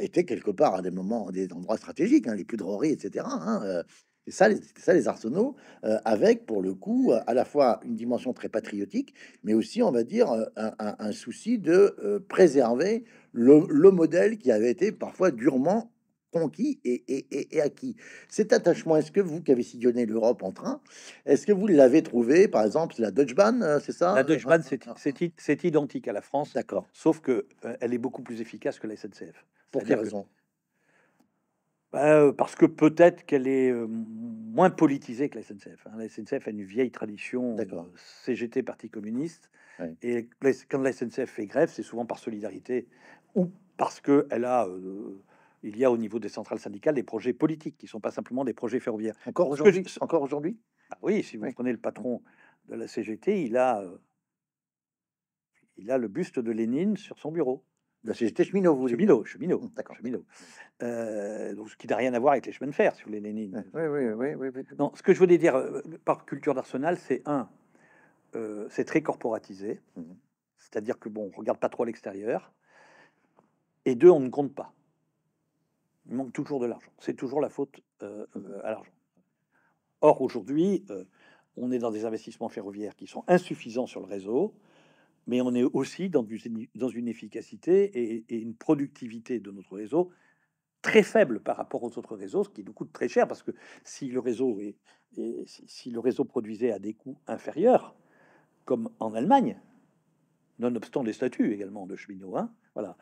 étaient quelque part à des moments, des endroits stratégiques, hein, les poudreries, etc. C'est ça, ça, les arsenaux, euh, avec pour le coup euh, à la fois une dimension très patriotique, mais aussi, on va dire, euh, un, souci de préserver le, modèle qui avait été parfois durement conquis et, et, acquis. Cet attachement, est-ce que vous qui avez sillonné l'Europe en train, est-ce que vous l'avez trouvé, par exemple, la Deutsche Bahn, c'est ça La Deutsche Bahn, ah. c'est identique à la France, d'accord, sauf que elle est beaucoup plus efficace que la SNCF. Pour quelle raisons bah, parce que peut-être qu'elle est moins politisée que la SNCF. Hein. La SNCF a une vieille tradition CGT Parti communiste. Et quand la SNCF fait grève, c'est souvent par solidarité ou parce qu'il a il y a au niveau des centrales syndicales des projets politiques qui ne sont pas simplement des projets ferroviaires. Encore aujourd'hui ah Oui, si vous prenez le patron de la CGT, il a, il a le buste de Lénine sur son bureau. C'est des cheminot, vous Cheminot, cheminot, d'accord, cheminot. Euh, donc, ce qui n'a rien à voir avec les chemins de fer, sur les lénines. Ah, oui, oui, oui. oui, Non, ce que je voulais dire euh, par culture d'arsenal, c'est un, euh, c'est très corporatisé, mmh. c'est-à-dire que bon, on regarde pas trop l'extérieur, et deux, on ne compte pas. Il manque toujours de l'argent. C'est toujours la faute à l'argent. Or, aujourd'hui, on est dans des investissements ferroviaires qui sont insuffisants sur le réseau mais on est aussi dans, dans une efficacité et, une productivité de notre réseau très faible par rapport aux autres réseaux, ce qui nous coûte très cher, parce que si le réseau, est, si le réseau produisait à des coûts inférieurs, comme en Allemagne, nonobstant les statuts également de cheminots, hein, voilà,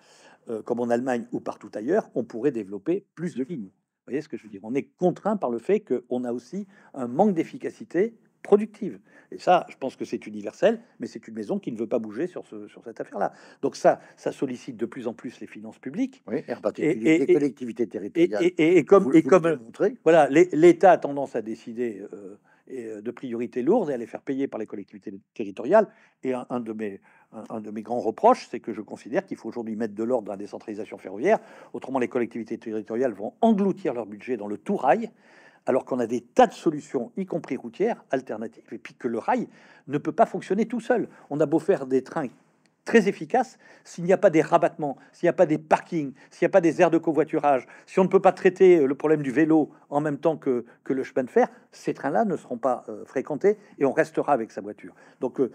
euh, comme en Allemagne ou partout ailleurs, on pourrait développer plus de lignes. Vous voyez ce que je veux dire On est contraint par le fait qu'on a aussi un manque d'efficacité productive. Et ça, je pense que c'est universel, mais c'est une maison qui ne veut pas bouger sur, ce, sur cette affaire-là. Donc ça, ça sollicite de plus en plus les finances publiques. Oui, et en particulier les collectivités territoriales. Et, comme, et vous comme voilà, l'État a tendance à décider euh, euh, de priorités lourdes et à les faire payer par les collectivités territoriales. Et un, un de mes un, de mes grands reproches, c'est que je considère qu'il faut aujourd'hui mettre de l'ordre dans la décentralisation ferroviaire. Autrement, les collectivités territoriales vont engloutir leur budget dans le tout rail alors qu'on a des tas de solutions, y compris routières, alternatives, et puis que le rail ne peut pas fonctionner tout seul. On a beau faire des trains très efficace s'il n'y a pas des rabattements, s'il n'y a pas des parkings, s'il n'y a pas des aires de covoiturage, si on ne peut pas traiter euh, le problème du vélo en même temps que, que le chemin de fer, ces trains-là ne seront pas euh, fréquentés et on restera avec sa voiture. Donc euh,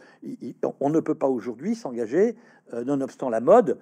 on ne peut pas aujourd'hui s'engager, nonobstant la mode,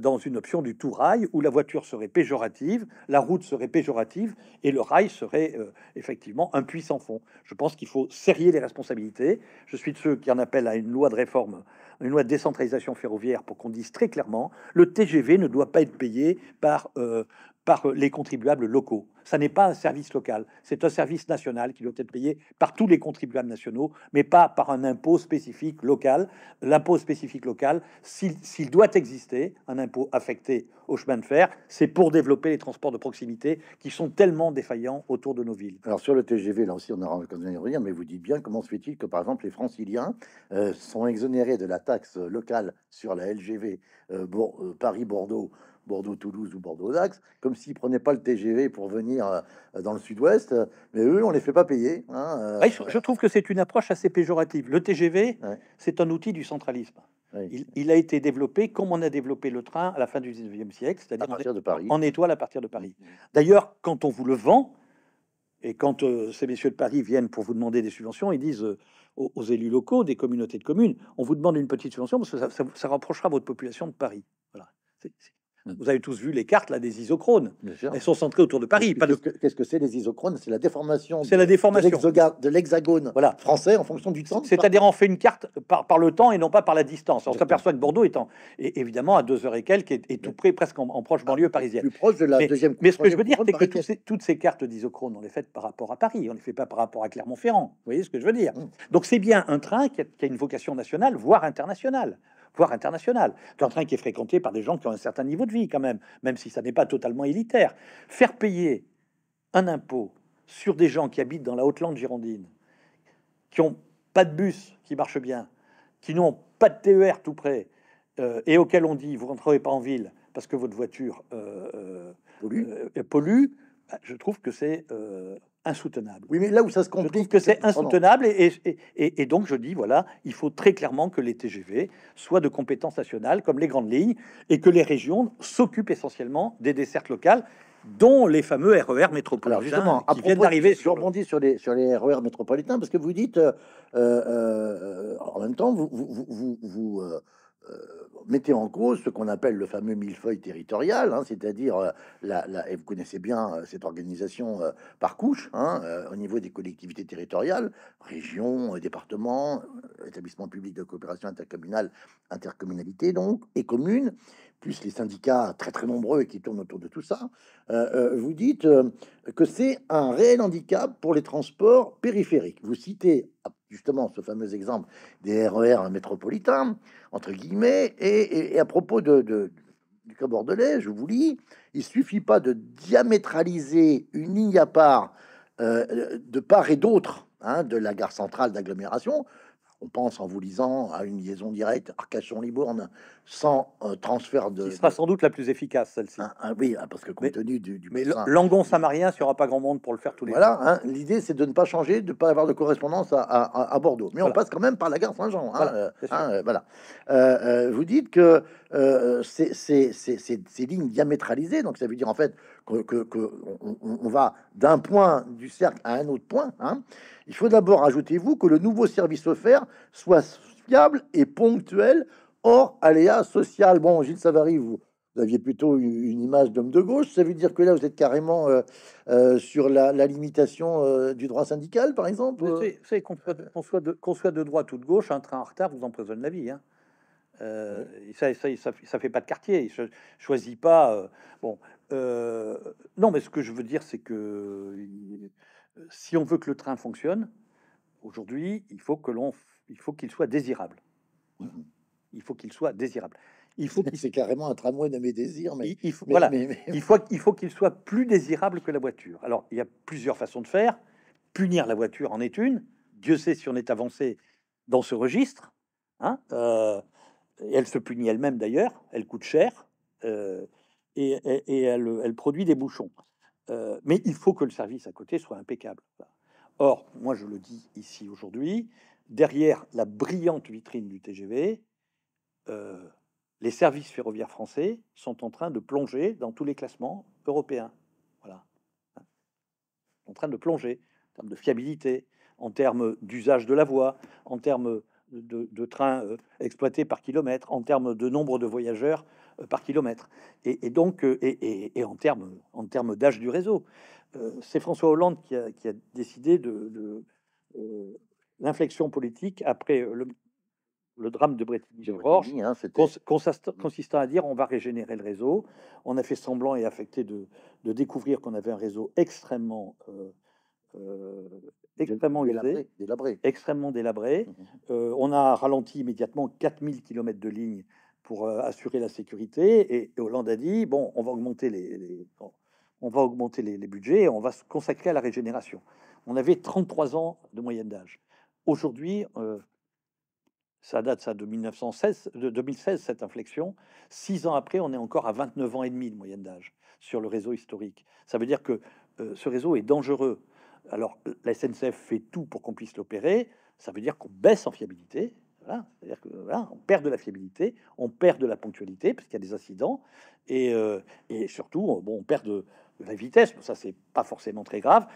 dans une option du tout rail où la voiture serait péjorative, la route serait péjorative et le rail serait effectivement un puits fond. Je pense qu'il faut serrer les responsabilités. Je suis de ceux qui en appellent à une loi de réforme une loi de décentralisation ferroviaire pour qu'on dise très clairement le TGV ne doit pas être payé par euh, par euh, les contribuables locaux. Ça n'est pas un service local, c'est un service national qui doit être payé par tous les contribuables nationaux, mais pas par un impôt spécifique local. L'impôt spécifique local, s'il doit exister, un impôt affecté au chemin de fer, c'est pour développer les transports de proximité qui sont tellement défaillants autour de nos villes. Alors sur le TGV, là aussi on aura l'occasion revenir, mais vous dites bien comment se fait-il que par exemple les franciliens euh, sont exonérés de la taxe locale sur la LGV euh, Paris-Bordeaux Bordeaux-Toulouse ou Bordeaux-Dax, comme s'ils prenaient pas le TGV pour venir euh, dans le sud-ouest, mais eux, on les fait pas payer. Hein, euh. ah, je, trouve que c'est une approche assez péjorative. Le TGV, c'est un outil du centralisme. Il, a été développé comme on a développé le train à la fin du 19e siècle, c'est-à-dire en, étoile à partir de Paris. D'ailleurs, quand on vous le vend, et quand euh, ces messieurs de Paris viennent pour vous demander des subventions, ils disent aux, élus locaux des communautés de communes, on vous demande une petite subvention parce que ça, rapprochera votre population de Paris. Voilà. C'est Mmh. Vous avez tous vu les cartes là des isochrones. Elles sont centrées autour de Paris. Qu'est-ce que c'est les isochrones C'est la déformation. C'est la déformation de l'hexagone. Voilà, français en fonction du temps. C'est-à-dire on fait une carte par, le temps et non pas par la distance. On s'aperçoit que Bordeaux étant évidemment à deux heures et quelques et tout près, presque en, proche ah, banlieue parisienne. Plus proche de la mais, deuxième. Mais ce que je veux dire, c'est que toutes ces, cartes d'isochrones, on les fait par rapport à Paris. On les fait pas par rapport à Clermont-Ferrand. Vous voyez ce que je veux dire mmh. Donc c'est bien un train qui a une vocation nationale, voire internationale voire international. C'est un train qui est fréquenté par des gens qui ont un certain niveau de vie quand même, même si ça n'est pas totalement élitaire. Faire payer un impôt sur des gens qui habitent dans la Haute-Lande girondine, qui n'ont pas de bus qui marche bien, qui n'ont pas de TER tout près, euh, et auxquels on dit vous rentrerez pas en ville parce que votre voiture est euh, euh, pollue, bah, je trouve que c'est insoutenable. Oui, mais là où ça se complique, que c'est insoutenable, et, et, donc je dis voilà, il faut très clairement que les TGV soient de compétence nationale, comme les grandes lignes, et que les régions s'occupent essentiellement des dessertes locales, dont les fameux RER e métropolitains. justement, qui viennent d'arriver. Je sur les sur les RER e métropolitains parce que vous dites euh, euh, en même temps vous vous, vous, vous euh, euh, mettez en cause ce qu'on appelle le fameux millefeuille territorial, hein, c'est-à-dire, euh, la, et vous connaissez bien euh, cette organisation par couche, hein, au niveau des collectivités territoriales, régions, départements, établissements publics de coopération intercommunale, intercommunalité donc, et communes, plus les syndicats très très nombreux et qui tournent autour de tout ça, vous dites que c'est un réel handicap pour les transports périphériques. Vous citez justement ce fameux exemple des RER métropolitains, entre guillemets, et, à propos de, du cas bordelais, je vous lis, il suffit pas de diamétraliser une ligne à part euh, de part et d'autre hein, de la gare centrale d'agglomération on pense en vous lisant à une liaison directe Arcachon-Libourne sans euh, transfert de. Qui sera sans doute la plus efficace, celle-ci. Ah, ah oui, ah, parce que compte tenu du. langon samarien il n'y aura pas grand monde pour le faire tous les voilà, hein, l'idée c'est de ne pas changer, de ne pas avoir de correspondance à, Bordeaux. Mais on passe quand même par la gare Saint-Jean. Hein, voilà. Euh, hein, euh, vous dites que ces lignes diamétralisées, donc ça veut dire en fait que, on, va d'un point du cercle à un autre point, hein. il faut d'abord, ajoutez-vous, que le nouveau service offert soit fiable et ponctuel hors aléa social. Bon, Gilles Savary, vous, aviez plutôt une image d'homme de gauche. Ça veut dire que là, vous êtes carrément euh, euh, sur la, limitation euh, du droit syndical, par exemple C'est qu'on soit, de droite ou de gauche, un train en retard vous emprisonne la vie. Hein. Ça, ça, ça, fait pas de quartier. Il ne choisit pas. bon, euh, non, mais ce que je veux dire, c'est que euh, si on veut que le train fonctionne, aujourd'hui, il faut que l'on, mmh il faut qu'il soit désirable. Il faut qu'il soit désirable. Il faut qu'il... c'est carrément un tramway de mes désirs, mais il, faut, voilà, il faut, il faut qu'il soit plus désirable que la voiture. Alors, il y a plusieurs façons de faire. Punir la voiture en est une. Dieu sait si on est avancé dans ce registre. Hein euh, elle se punit elle-même d'ailleurs. Elle coûte cher et, elle, produit des bouchons. Euh, mais il faut que le service à côté soit impeccable. Or, moi je le dis ici aujourd'hui, derrière la brillante vitrine du TGV, euh, les services ferroviaires français sont en train de plonger dans tous les classements européens. Voilà. Hein. En train de plonger en termes de fiabilité, en termes d'usage de la voie, en termes de, de, trains euh, exploités par kilomètre, en termes de nombre de voyageurs euh, par kilomètre. Et, donc, euh, et, en termes en terme d'âge du réseau, euh, c'est François Hollande qui a, décidé de, l'inflexion politique après le, drame de Bretigny-Gevrorges, hein, consistant à dire on va régénérer le réseau. On a fait semblant et affecté de, découvrir qu'on avait un réseau extrêmement, extrêmement délabré, extrêmement délabré. Mmh, mmh. on a ralenti immédiatement 4000 km de ligne pour assurer la sécurité. Et, Hollande a dit bon, on va augmenter les, on va augmenter les, budgets on va se consacrer à la régénération. On avait 33 ans de moyenne d'âge. Aujourd'hui, ça date ça de 1916, de 2016 cette inflexion. Six ans après, on est encore à 29 ans et demi de moyenne d'âge sur le réseau historique. Ça veut dire que ce réseau est dangereux. Alors la SNCF fait tout pour qu'on puisse l'opérer. Ça veut dire qu'on baisse en fiabilité, c'est-à-dire que on perd de la fiabilité, on perd de la ponctualité parce qu'il y a des incidents et, euh, surtout, euh, bon, on perd de, la vitesse. ça, c'est pas forcément très grave.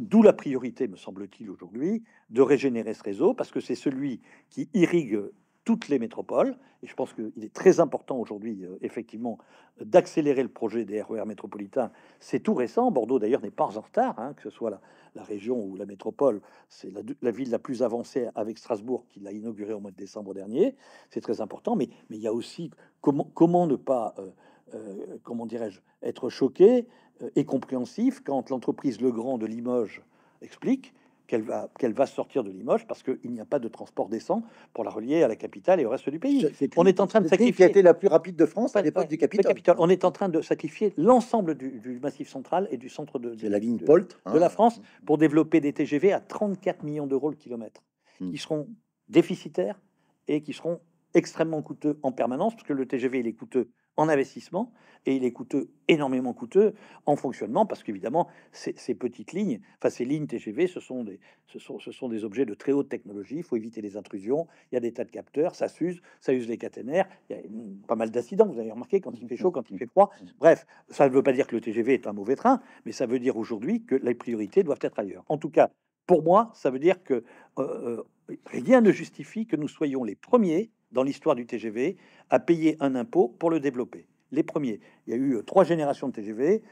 D'où la priorité, me semble-t-il, aujourd'hui, de régénérer ce réseau parce que c'est celui qui irrigue toutes les métropoles. Et je pense qu'il est très important aujourd'hui, euh, effectivement, d'accélérer le projet des RER e métropolitains. C'est tout récent. Bordeaux, d'ailleurs, n'est pas en retard, hein, que ce soit la, région ou la métropole. C'est la, ville la plus avancée avec Strasbourg qui l'a inauguré au mois de décembre dernier. C'est très important. Mais, il y a aussi comment, comment ne pas, euh, euh, comment dirais-je, être choqué et compréhensif quand l'entreprise Le Grand de Limoges explique qu'elle va, qu'elle va sortir de Limoges parce qu'il n'y a pas de transport décent pour la relier à la capitale et au reste du pays. on est en train de sacrifier. la plus rapide de France à l'époque du capital. On est en train de sacrifier l'ensemble du, massif central et du centre de, la ligne hein. de la France pour développer des TGV à 34 millions d'euros le kilomètre, hmm. qui seront déficitaires et qui seront extrêmement coûteux en permanence parce que le TGV il est coûteux en investissement et il est coûteux, énormément coûteux en fonctionnement parce qu'évidemment, ces, petites lignes, enfin ces lignes TGV, ce sont, des, ce, sont, ce sont des objets de très haute technologie. Il faut éviter les intrusions. Il y a des tas de capteurs, ça s'use, ça use les caténaires. Il y a hum, pas mal d'accidents, vous avez remarqué, quand il fait chaud, quand il fait froid. Bref, ça ne veut pas dire que le TGV est un mauvais train, mais ça veut dire aujourd'hui que les priorités doivent être ailleurs. En tout cas, pour moi, ça veut dire que euh, euh, rien ne justifie que nous soyons les premiers dans l'histoire du TGV a payé un impôt pour le développer. Les premiers. Il y a eu trois générations de TGV.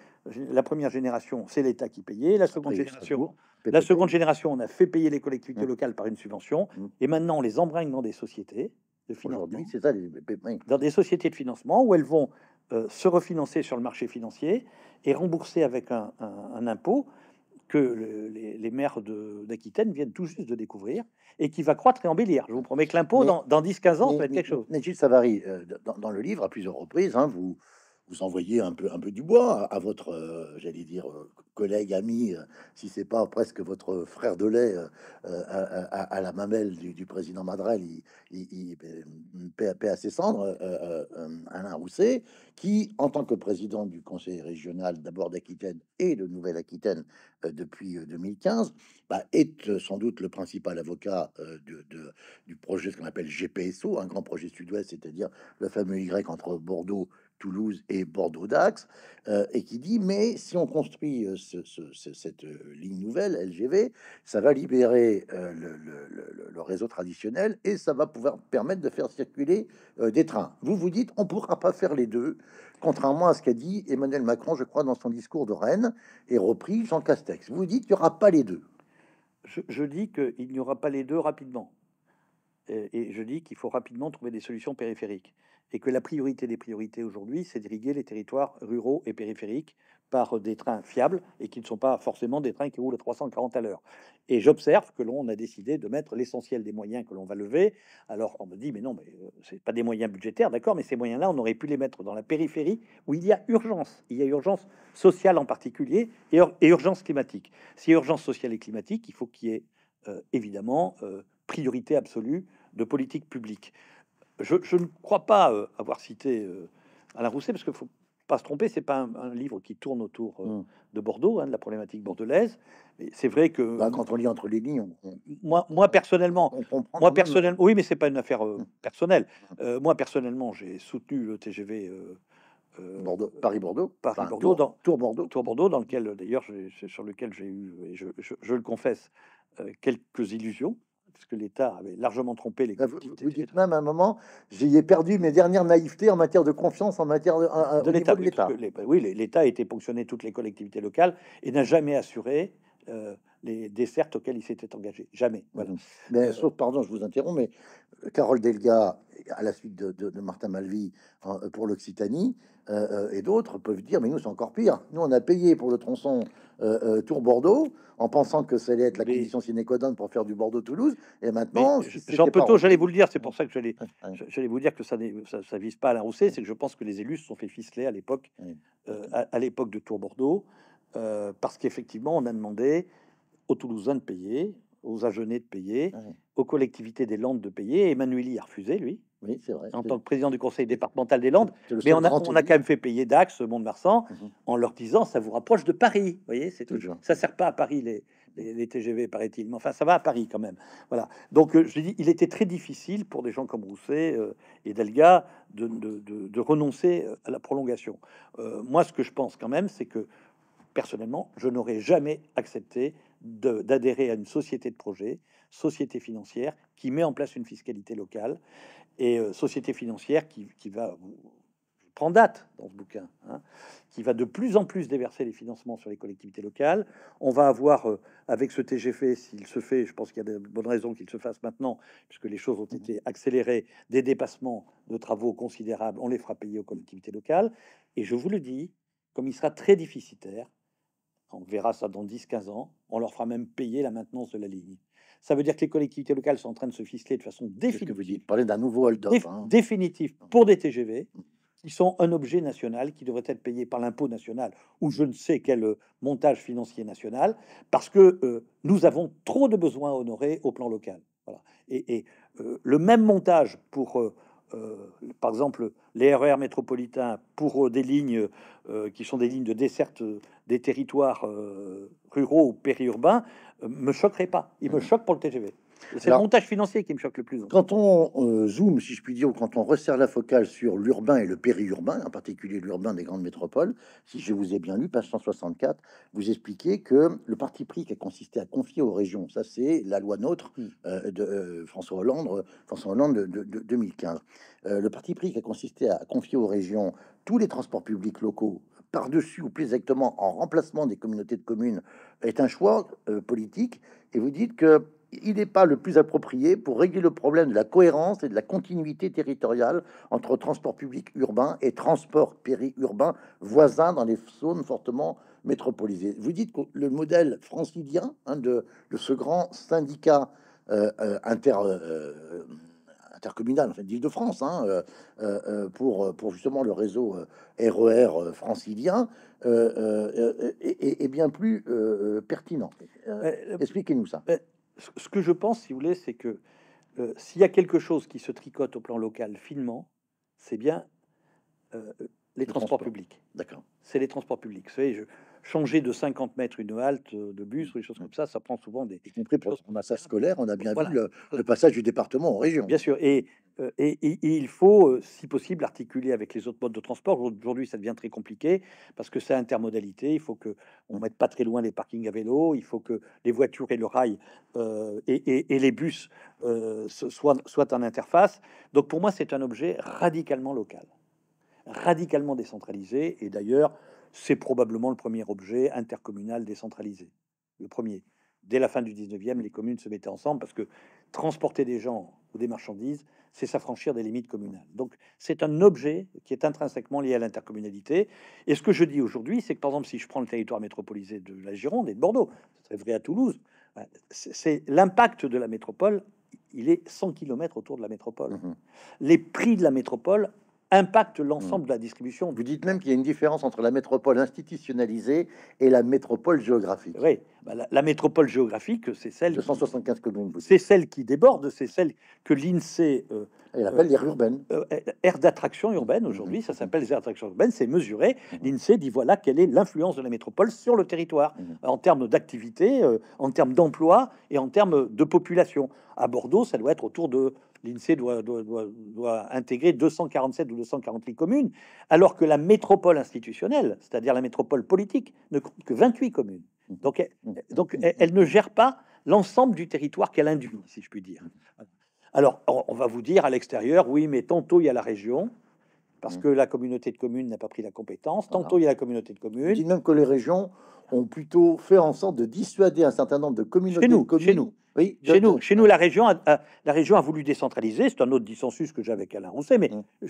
La première génération, c'est l'État qui payait. La seconde génération, la seconde génération, on a fait payer les collectivités locales par une subvention. Et maintenant, on les embringue dans des sociétés de financement. c'est ça, Dans des sociétés de financement où elles vont se refinancer sur le marché financier et rembourser avec un, un, un impôt que les, maires d'Aquitaine viennent tout juste de découvrir et qui va croître et embellir. Je vous promets que l'impôt, dans, 10-15 ans, ça va être quelque chose. Négis Savary, euh, dans, le livre, à plusieurs reprises, hein, vous, vous envoyez un peu, un peu du bois à votre, euh, j'allais dire, euh, collègue, ami, euh, si c'est pas presque votre frère de lait à, la mamelle du, président Madrel, il, il, ben, à ses cendres, Alain Rousset, qui, en tant que président du conseil régional d'abord d'Aquitaine et de Nouvelle-Aquitaine depuis 2015, bah, est sans doute le principal avocat du projet, ce qu'on appelle GPSO, un grand projet sud-ouest, c'est-à-dire le fameux Y entre Bordeaux Toulouse et Bordeaux-Dax, euh, et qui dit mais si on construit euh, cette euh, ligne nouvelle LGV, ça va libérer le, réseau traditionnel et ça va pouvoir permettre de faire circuler des trains. Vous vous dites on pourra pas faire les deux, contrairement à ce qu'a dit Emmanuel Macron, je crois, dans son discours de Rennes et repris Jean Castex. Vous dites il n'y aura pas les deux. Je, dis qu'il n'y aura pas les deux rapidement. et je dis qu'il faut rapidement trouver des solutions périphériques et que la priorité des priorités aujourd'hui, c'est d'irriguer les territoires ruraux et périphériques par euh, des trains fiables et qui ne sont pas forcément des trains qui roulent à 340 à l'heure. Et j'observe que l'on a décidé de mettre l'essentiel des moyens que l'on va lever. Alors on me dit, mais non, mais euh, c'est pas des moyens budgétaires, d'accord, mais ces moyens-là, on aurait pu les mettre dans la périphérie où il y a urgence. Il y a urgence sociale en particulier et, et urgence climatique. Si urgence sociale et climatique, il faut qu'il y ait euh, évidemment priorité absolue de politique publique. Je, ne crois pas euh, avoir cité euh, Alain Rousset, parce qu'il ne faut pas se tromper, c'est pas un, livre qui tourne autour euh, hmm. de Bordeaux, hein, de la problématique bordelaise. c'est vrai que bah, quand on lit entre les lignes, moi, moi personnellement, moi personnel, oui, mais c'est pas une affaire hmm. personnelle. Hmm. moi personnellement, j'ai soutenu le TGV. Paris-Bordeaux, bordeaux Tour Bordeaux, Tour Bordeaux, dans lequel d'ailleurs, sur lequel j'ai eu, et je, le confesse, quelques illusions, parce que l'État avait largement trompé les bah, collectivités. Vous, dites même à un moment, j'y ai perdu mes dernières naïvetés en matière de confiance, en matière de, de l'État. Bah oui, l'État a été ponctionné toutes les collectivités locales et n'a jamais assuré. Euh, les dessertes auxquels il s'était engagé. Jamais. Bah mais, euh, sauf, pardon, je vous interromps, mais euh, Carole Delga, à la suite de, Martin Malvy euh, pour l'Occitanie, et d'autres peuvent dire, mais nous, c'est encore pire. Nous, on a payé pour le tronçon tour bordeaux en pensant que ça allait être la condition sine pour faire du Bordeaux-Toulouse. Et maintenant, Jean j'allais vous le dire, c'est pour ça que j'allais, j'allais vous dire que ça, ça, vise pas la roussée, c'est que je pense que les élus se sont fait ficeler à l'époque, à, l'époque de tour bordeaux parce qu'effectivement, on a demandé aux Toulousains de payer, aux Agenais de payer, aux collectivités des Landes de payer. Emmanuel a refusé, lui. Oui, c'est vrai. En tant que président du conseil départemental des Landes. Mais on a, on a, quand même fait payer Dax, Mont-de-Marsan, mhm. en leur disant ça vous rapproche de Paris. Vous voyez, c'est Toujours. Ça sert pas à Paris, les, les, TGV, paraît-il. Mais enfin, ça va à Paris quand même. Voilà. Donc, euh, je dis, il était très difficile pour des gens comme Rousset euh, et Delga de, de, de, renoncer euh, à la prolongation. moi, ce que je pense quand même, c'est que personnellement, je n'aurais jamais accepté d'adhérer à une société de projet, société financière qui met en place une fiscalité locale et euh, société financière qui, qui va prend date dans ce bouquin, hein, qui va de plus en plus déverser les financements sur les collectivités locales. On va avoir, euh, avec ce TGF, s'il se fait, je pense qu'il y a de bonnes raisons qu'il se fasse maintenant, puisque les choses ont mmh été accélérées, des dépassements de travaux considérables, on les fera payer aux collectivités locales. Et je vous le dis, comme il sera très déficitaire, on verra ça dans 10-15 ans, on leur fera même payer la maintenance de la ligne. Ça veut dire que les collectivités locales sont en train de se ficeler de façon définitive. Que vous dites, parlez d'un nouveau hold-up. Hein. Définitif mmh. pour des TGV qui mmh. sont un objet national qui devrait être payé par l'impôt national ou je ne sais quel euh, montage financier national parce que euh, nous avons trop de besoins à honorer au plan local. Et, euh, le même montage pour euh, par exemple, les RER e métropolitains pour euh, des lignes euh, qui sont des lignes de desserte des territoires ruraux ou périurbains, me choquerait pas. Il me mmh. choque pour le TGV. C'est le montage financier qui me choque le plus. Quand on euh, zoom, si je puis dire, ou quand on resserre la focale sur l'urbain et le périurbain, en particulier l'urbain des grandes métropoles, si je vous ai bien lu, page 164, vous expliquez que le parti pris qui a consisté à confier aux régions, ça c'est la loi NOTRe hmm. euh, de euh, François Hollande, François Hollande de, 2015, le parti pris qui a consisté à confier aux régions tous les transports publics locaux par-dessus ou plus exactement en remplacement des communautés de communes est un choix politique. Et vous dites que il n'est pas le plus approprié pour régler le problème de la cohérence et de la continuité territoriale entre transport public urbain et transport périurbain voisins dans les zones fortement métropolisées. Vous dites que le modèle francilien hein, de, de, ce grand syndicat euh, euh, inter, euh, intercommunal en fait, d'Île-de-France hein, pour, pour justement le réseau RER e francilien est, bien plus pertinent. Expliquez-nous ça ce que je pense, si vous voulez, c'est que euh, s'il y a quelque chose qui se tricote au plan local finement, c'est bien euh, les transports publics. D'accord. C'est les transports publics. Vous savez, je, changer de 50 mètres une halte euh, de bus ou des choses comme ça, ça prend souvent des. Y compris pour le massage scolaire, on a bien vu le, le, passage du département en région. Bien sûr. Et euh, et, il faut, euh, si possible, articuler avec les autres modes de transport. Aujourd'hui, ça devient très compliqué parce que c'est intermodalité. Il faut que on mette pas très loin les parkings à vélo. Il faut que les voitures et le rail euh, et, les bus soient, en interface. Donc, pour moi, c'est un objet radicalement local, radicalement décentralisé. Et d'ailleurs, c'est probablement le premier objet intercommunal décentralisé, le premier dès la fin du 19e, les communes se mettaient ensemble parce que transporter des gens ou des marchandises, c'est s'affranchir des limites communales. Donc c'est un objet qui est intrinsèquement lié à l'intercommunalité. Et ce que je dis aujourd'hui, c'est que par exemple, si je prends le territoire métropolisé de la Gironde et de Bordeaux, ce serait vrai à Toulouse, ben, c'est l'impact de la métropole, il est 100 km autour de la métropole. Mmh Les prix de la métropole impacte mm. l'ensemble de la distribution. Vous dites même qu'il y a une différence entre la métropole institutionnalisée et la métropole géographique. Oui, bah, la, métropole géographique, c'est celle... De 175 qui, communes. C'est celle qui déborde, c'est celle que l'INSEE... Euh, elle euh, appelle l'aire urbaine. Euh, euh aire d'attraction urbaine, aujourd'hui, mhm. ça s'appelle les d'attraction urbaine, c'est mesuré. Mhm. L'INSEE dit, voilà, quelle est l'influence de la métropole sur le territoire, mhm. en termes d'activité, en termes d'emploi et en termes de population. À Bordeaux, ça doit être autour de l'INSEE doit, intégrer 247 ou 248 communes, alors que la métropole institutionnelle, c'est-à-dire la métropole politique, ne compte que 28 communes. Mmh. Donc, elle, mmh. donc mmh. elle, ne gère pas l'ensemble du territoire qu'elle induit, si je puis dire. Alors, on va vous dire à l'extérieur, oui, mais tantôt il y a la région, parce que la communauté de communes n'a pas pris la compétence, tantôt il y a la communauté de communes. Je dis même que les régions ont plutôt fait en sorte de dissuader un certain nombre de communautés de communes chez nous chez nous, chez nous, la région, a, la région a voulu décentraliser. C'est un autre dissensus que j'avais avec Alain sait, mais mm.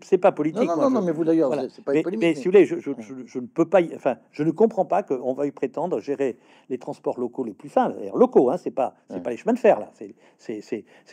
c'est pas politique. Non, non, mais vous d'ailleurs, c'est pas politique. Mais, si vous voulez, je, mm. ne peux pas, enfin, je ne comprends pas qu'on y prétendre gérer les transports locaux les plus fins, locaux, hein, c'est pas, c'est mm. pas les chemins de fer là, c'est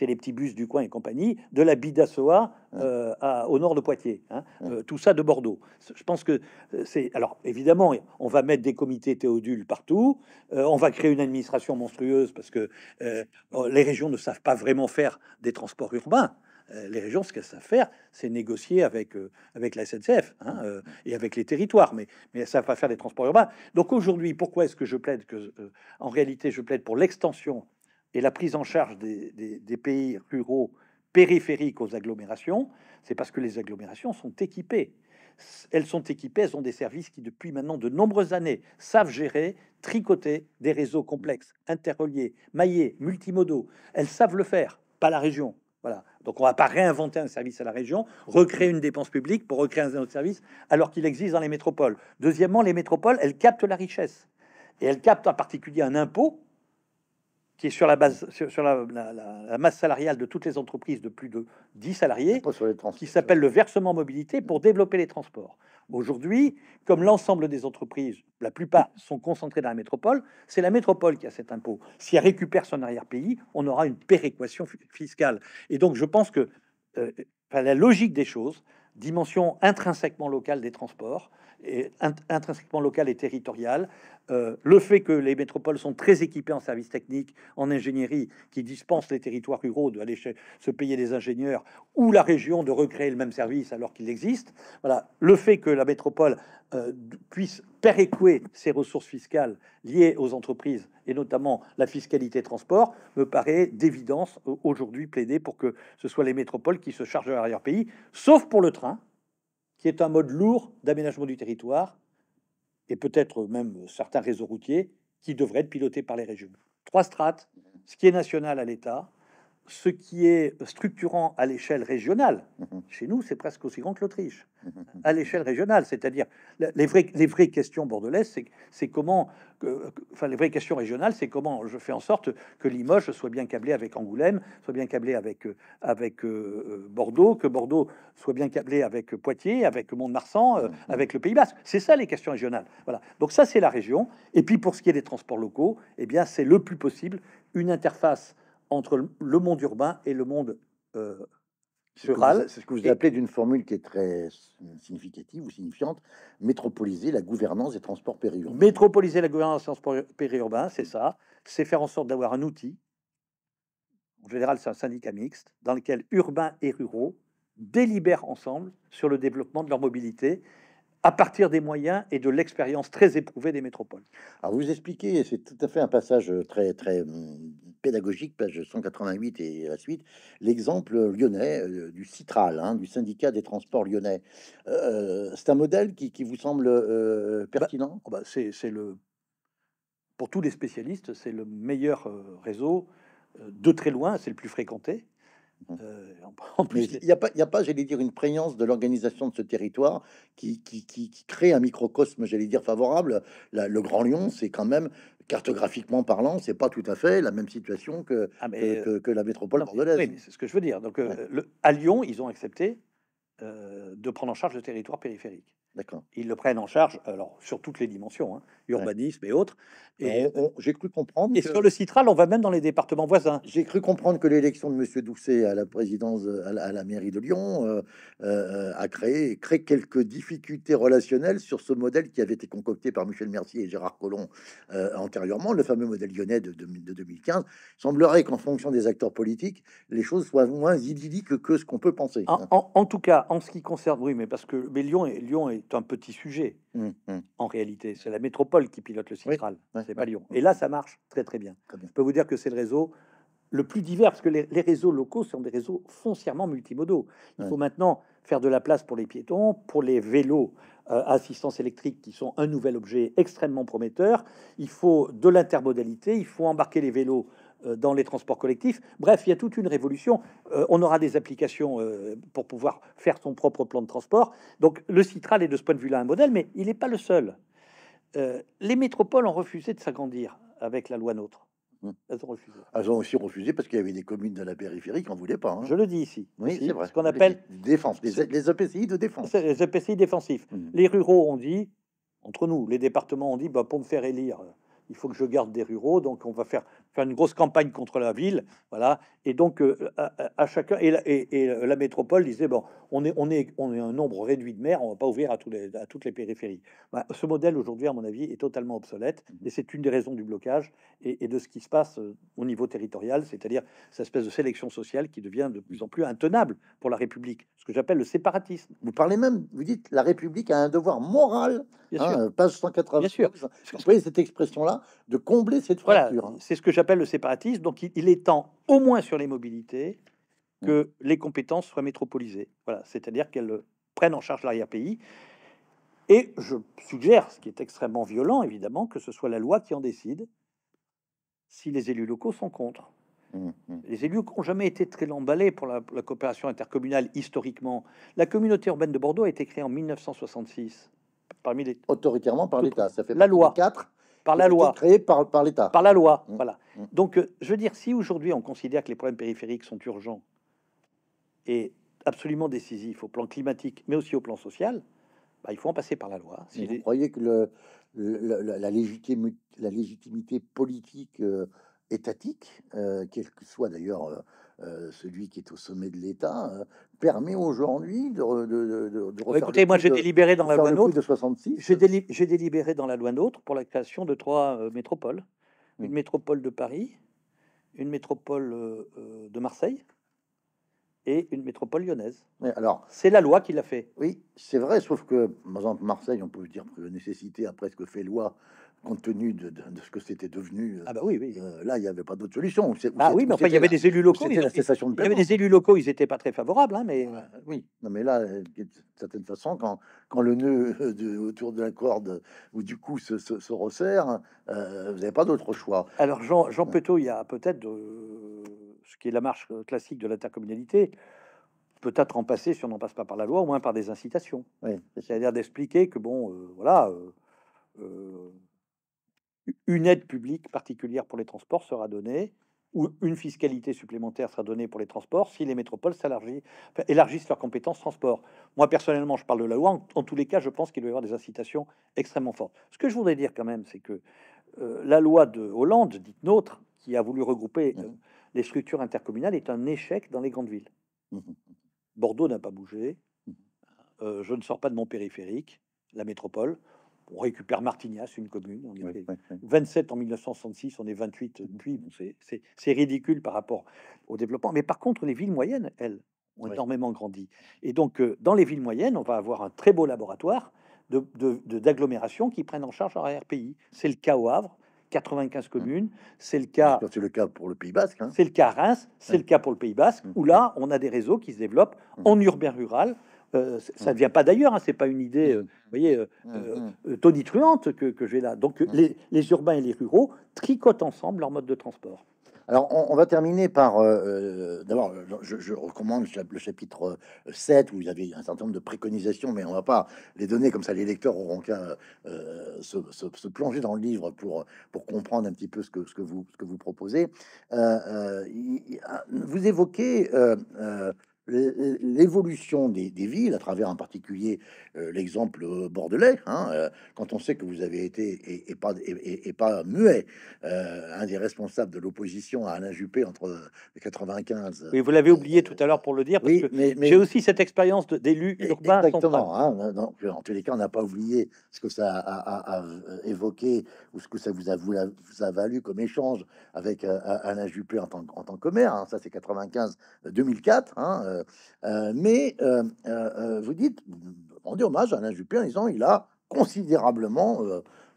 les petits bus du coin et compagnie, de la Bidassoa euh, au nord de Poitiers, hein, euh, tout ça de Bordeaux. Je pense que euh, c'est, alors évidemment, on va mettre des comités théodules partout, on va créer une administration monstrueuse parce que euh, oh, les régions ne savent pas vraiment faire des transports urbains. Euh, les régions, ce qu'elles savent faire, c'est négocier avec, euh, avec la SNCF hein, et avec les territoires, mais, mais elles ne savent pas faire des transports urbains. Donc aujourd'hui, pourquoi est-ce que je plaide que, en réalité, je plaide pour l'extension et la prise en charge des pays ruraux périphériques aux agglomérations C'est parce que les agglomérations sont équipées. Elles sont équipées, elles ont des services qui, depuis maintenant de nombreuses années, savent gérer, tricoter des réseaux complexes, interreliés, maillés, multimodaux. Elles savent le faire, pas la région. Voilà. Donc on ne va pas réinventer un service à la région, recréer une dépense publique pour recréer un autre service alors qu'il existe dans les métropoles. Deuxièmement, les métropoles, elles captent la richesse. Et elles captent en particulier un impôt qui est sur la base sur, la, masse salariale de toutes les entreprises de plus de 10 salariés, qui s'appelle le versement mobilité pour développer les transports. Aujourd'hui, comme l'ensemble des entreprises, la plupart sont concentrées dans la métropole, c'est la métropole qui a cet impôt. Si elle récupère son arrière-pays, on aura une péréquation fiscale. Et donc, je pense que euh, la logique des choses, dimension intrinsèquement locale des transports, et intrinsèquement locale et territoriale, euh, le fait que les métropoles sont très équipées en services techniques, en ingénierie, qui dispensent les territoires ruraux de se payer des ingénieurs, ou la région de recréer le même service alors qu'il existe. le fait que la métropole euh, puisse péréquer ses ressources fiscales liées aux entreprises et notamment la fiscalité transport me paraît d'évidence euh, aujourd'hui plaider pour que ce soit les métropoles qui se chargent de l'arrière-pays, sauf pour le train, qui est un mode lourd d'aménagement du territoire et peut-être même euh, certains réseaux routiers qui devraient être pilotés par les régions. Trois strates, mmh ce qui est national à l'État, ce qui est structurant à l'échelle régionale, mhm. chez nous, c'est presque aussi grand que l'Autriche, mhm. à l'échelle régionale, c'est-à-dire les vraies, questions bordelaises, c'est comment, enfin les vraies questions régionales, c'est comment je fais en sorte que Limoges soit bien câblé avec Angoulême, soit bien câblé avec, euh, avec euh, euh, Bordeaux, que Bordeaux soit bien câblé avec Poitiers, avec Mont-de-Marsan, mhm. avec le Pays Basque. C'est ça les questions régionales. Voilà. Donc ça, c'est la région. Et puis pour ce qui est des transports locaux, eh bien, c'est le plus possible une interface entre le monde urbain et le monde euh, rural. C'est ce que vous, appelez d'une formule qui est très significative ou signifiante, métropoliser la gouvernance des transports périurbains. Métropoliser la gouvernance des transports périurbains, c'est ça. C'est faire en sorte d'avoir un outil. En général, c'est un syndicat mixte dans lequel urbains et ruraux délibèrent ensemble sur le développement de leur mobilité à partir des moyens et de l'expérience très éprouvée des métropoles. Alors vous expliquez, c'est tout à fait un passage euh, très très hum, pédagogique, page 188 et la suite, l'exemple lyonnais euh, du Citral, hein, du syndicat des transports lyonnais. Euh, euh, c'est un modèle qui, qui vous semble bah, pertinent oh, bah, C'est le. Pour tous les spécialistes, c'est le meilleur réseau de très loin, c'est le plus fréquenté. Mmh. en plus, il n'y a pas, a pas, j'allais dire, une prégnance de l'organisation de ce territoire qui, qui, qui, crée un microcosme, j'allais dire, favorable. le Grand Lyon, c'est quand même cartographiquement parlant, c'est pas tout à fait la même situation que, ah, euh, la métropole bordelaise. Oui, c'est ce que je veux dire. Donc, euh, à Lyon, ils ont accepté euh, de prendre en charge le territoire périphérique. D'accord. Ils le prennent en charge, alors sur toutes les dimensions, hein, urbanisme et autres. Et j'ai cru comprendre. Et sur le Citral, on va même dans les départements voisins. J'ai cru comprendre que l'élection de Monsieur Doucet à la présidence, à la, mairie de Lyon, euh, euh, a créé, créé quelques difficultés relationnelles sur ce modèle qui avait été concocté par Michel Mercier et Gérard Collomb euh, antérieurement, le fameux modèle lyonnais de, 2015. Il semblerait qu'en fonction des acteurs politiques, les choses soient moins idylliques que ce qu'on peut penser. En, hein. tout cas, en ce qui concerne, oui, mais parce que mais Lyon est Lyon est c'est un petit sujet mmh, mmh. en réalité. C'est la métropole qui pilote le Citral, c'est pas Lyon. Et là, ça marche très très bien. Je peux vous dire que c'est le réseau le plus divers, parce que les, réseaux locaux sont des réseaux foncièrement multimodaux. Il faut maintenant faire de la place pour les piétons, pour les vélos euh, assistance électrique, qui sont un nouvel objet extrêmement prometteur. Il faut de l'intermodalité, il faut embarquer les vélos euh, dans les transports collectifs. Bref, il y a toute une révolution. Euh, on aura des applications euh, pour pouvoir faire son propre plan de transport. Donc le Citral est de ce point de vue-là un modèle, mais il n'est pas le seul. les métropoles ont refusé de s'agrandir avec la loi NOTRe. Hum. Elles ont refusé. Elles ont aussi refusé parce qu'il y avait des communes de la périphérie qui n'en voulaient pas. Hein. Je le dis ici. Oui, c'est vrai. Ce qu'on appelle... Défense, les, EPCI e de défense. Les EPCI défensifs. Hum. Les ruraux ont dit, entre nous, les départements ont dit, bah, pour me faire élire il faut que je garde des ruraux, donc on va faire une grosse campagne contre la ville, voilà. Et donc euh, à, chacun et la, et, la, métropole disait bon, on est on est on est un nombre réduit de maires, on va pas ouvrir à, tous les, à toutes les périphéries. Bah, ce modèle aujourd'hui, à mon avis, est totalement obsolète et c'est une des raisons du blocage et, de ce qui se passe euh, au niveau territorial, c'est-à-dire cette espèce de sélection sociale qui devient de plus en plus intenable pour la République, ce que j'appelle le séparatisme. Vous parlez même, vous dites la République a un devoir moral, Bien hein, page 180. Bien sûr, vous voyez cette expression là de combler cette fracture. Hein. c'est ce que j'appelle le séparatisme. Donc il, est temps, au moins sur les mobilités, que les compétences soient métropolisées. Voilà, c'est-à-dire qu'elles euh, prennent en charge l'arrière-pays. Et je suggère, ce qui est extrêmement violent, évidemment, que ce soit la loi qui en décide, si les élus locaux sont contre. Mmh, mmh. Les élus ont jamais été très emballés pour la, la, coopération intercommunale historiquement. La communauté urbaine de Bordeaux a été créée en 1966. Parmi les... Autoritairement par l'État, ça fait la loi. 4 par la loi. Créé par, l'État. Par la loi, mm. voilà. Mm. Donc, euh, je veux dire, si aujourd'hui on considère que les problèmes périphériques sont urgents et absolument décisifs au plan climatique, mais aussi au plan social, bah, il faut en passer par la loi. Si vous croyez que le, la, légitimité, la légitimité politique euh, étatique, quel euh, quelle que soit d'ailleurs euh, celui qui est au sommet de l'État, hein, permet aujourd'hui de, de, Écoutez, moi j'ai délibéré dans la loi NOTRe. J'ai délibéré dans la loi pour la création de trois euh, métropoles. Une métropole de Paris, une métropole euh, de Marseille et une métropole lyonnaise. Mais alors, c'est la loi qui l'a fait. Oui, c'est vrai, sauf que, par exemple, Marseille, on peut dire que nécessité a presque fait loi compte tenu de, de, ce que c'était devenu. Euh, ah bah oui, euh, là, il n'y avait pas d'autre solution. Ah oui, mais enfin, il y avait des élus locaux. la cessation de Il y avait des élus locaux, ils n'étaient pas très favorables, hein, mais oui. Non, mais là, euh, de certaine façon, quand, quand le nœud autour de la corde ou du coup se, resserre, vous n'avez pas d'autre choix. Alors, Jean, Jean Petot, il y a peut-être ce qui est la marche classique de l'intercommunalité peut-être en passer, si on n'en passe pas par la loi, au moins par des incitations. C'est-à-dire d'expliquer que, bon, voilà, une aide publique particulière pour les transports sera donnée ou une fiscalité supplémentaire sera donnée pour les transports si les métropoles élargissent leurs compétences transport. Moi, personnellement, je parle de la loi. En, tous les cas, je pense qu'il doit y avoir des incitations extrêmement fortes. Ce que je voudrais dire quand même, c'est que euh, la loi de Hollande, dite nôtre, qui a voulu regrouper euh, mmh. les structures intercommunales, est un échec dans les grandes villes. Mmh. Bordeaux n'a pas bougé. Mmh. Euh, je ne sors pas de mon périphérique, la métropole. On récupère Martignas, une commune. On 27 en 1966, on est 28 mmh. depuis. Bon, c'est ridicule par rapport au développement. Mais par contre, les villes moyennes, elles, ont énormément grandi. Et donc, euh, dans les villes moyennes, on va avoir un très beau laboratoire d'agglomérations de, de, qui prennent en charge leur RPI. C'est le cas au Havre, 95 mmh. communes. C'est le cas. C'est le cas pour le Pays Basque. Hein. C'est le cas à Reims. C'est le cas pour le Pays Basque. Mmh. Où là, on a des réseaux qui se développent en urbain rural euh, ça ne mmh. vient pas d'ailleurs, hein, c'est pas une idée, mmh. euh, voyez, euh, mmh, tonitruante que, j'ai là. Donc les, urbains et les ruraux tricotent ensemble leur mode de transport. Alors, on, va terminer par. D'abord, je, recommande le chapitre 7 où vous avez un certain nombre de préconisations, mais on va pas les donner comme ça. Les lecteurs auront qu'à se, plonger dans le livre pour, comprendre un petit peu ce que, vous, ce que vous proposez. Ah, vous évoquez l'évolution des, villes, à travers en particulier euh, l'exemple euh, bordelais, hein, euh, quand on sait que vous avez été, et, pas, et, pas muet, un des responsables de l'opposition à Alain Juppé entre 95... Et vous l'avez oublié tout à l'heure pour le dire, parce oui, que mais, j'ai aussi cette expérience d'élu e-, urbain. Exactement, hein, en tous les cas, on n'a pas oublié ce que ça a, évoqué, ou ce que ça vous a, vous a, valu comme échange avec Alain Juppé en tant, en tant que maire, hein, ça c'est 95-2004, hein, euh, euh, mais euh, vous dites, rendez hommage à Alain Juppé en disant il a considérablement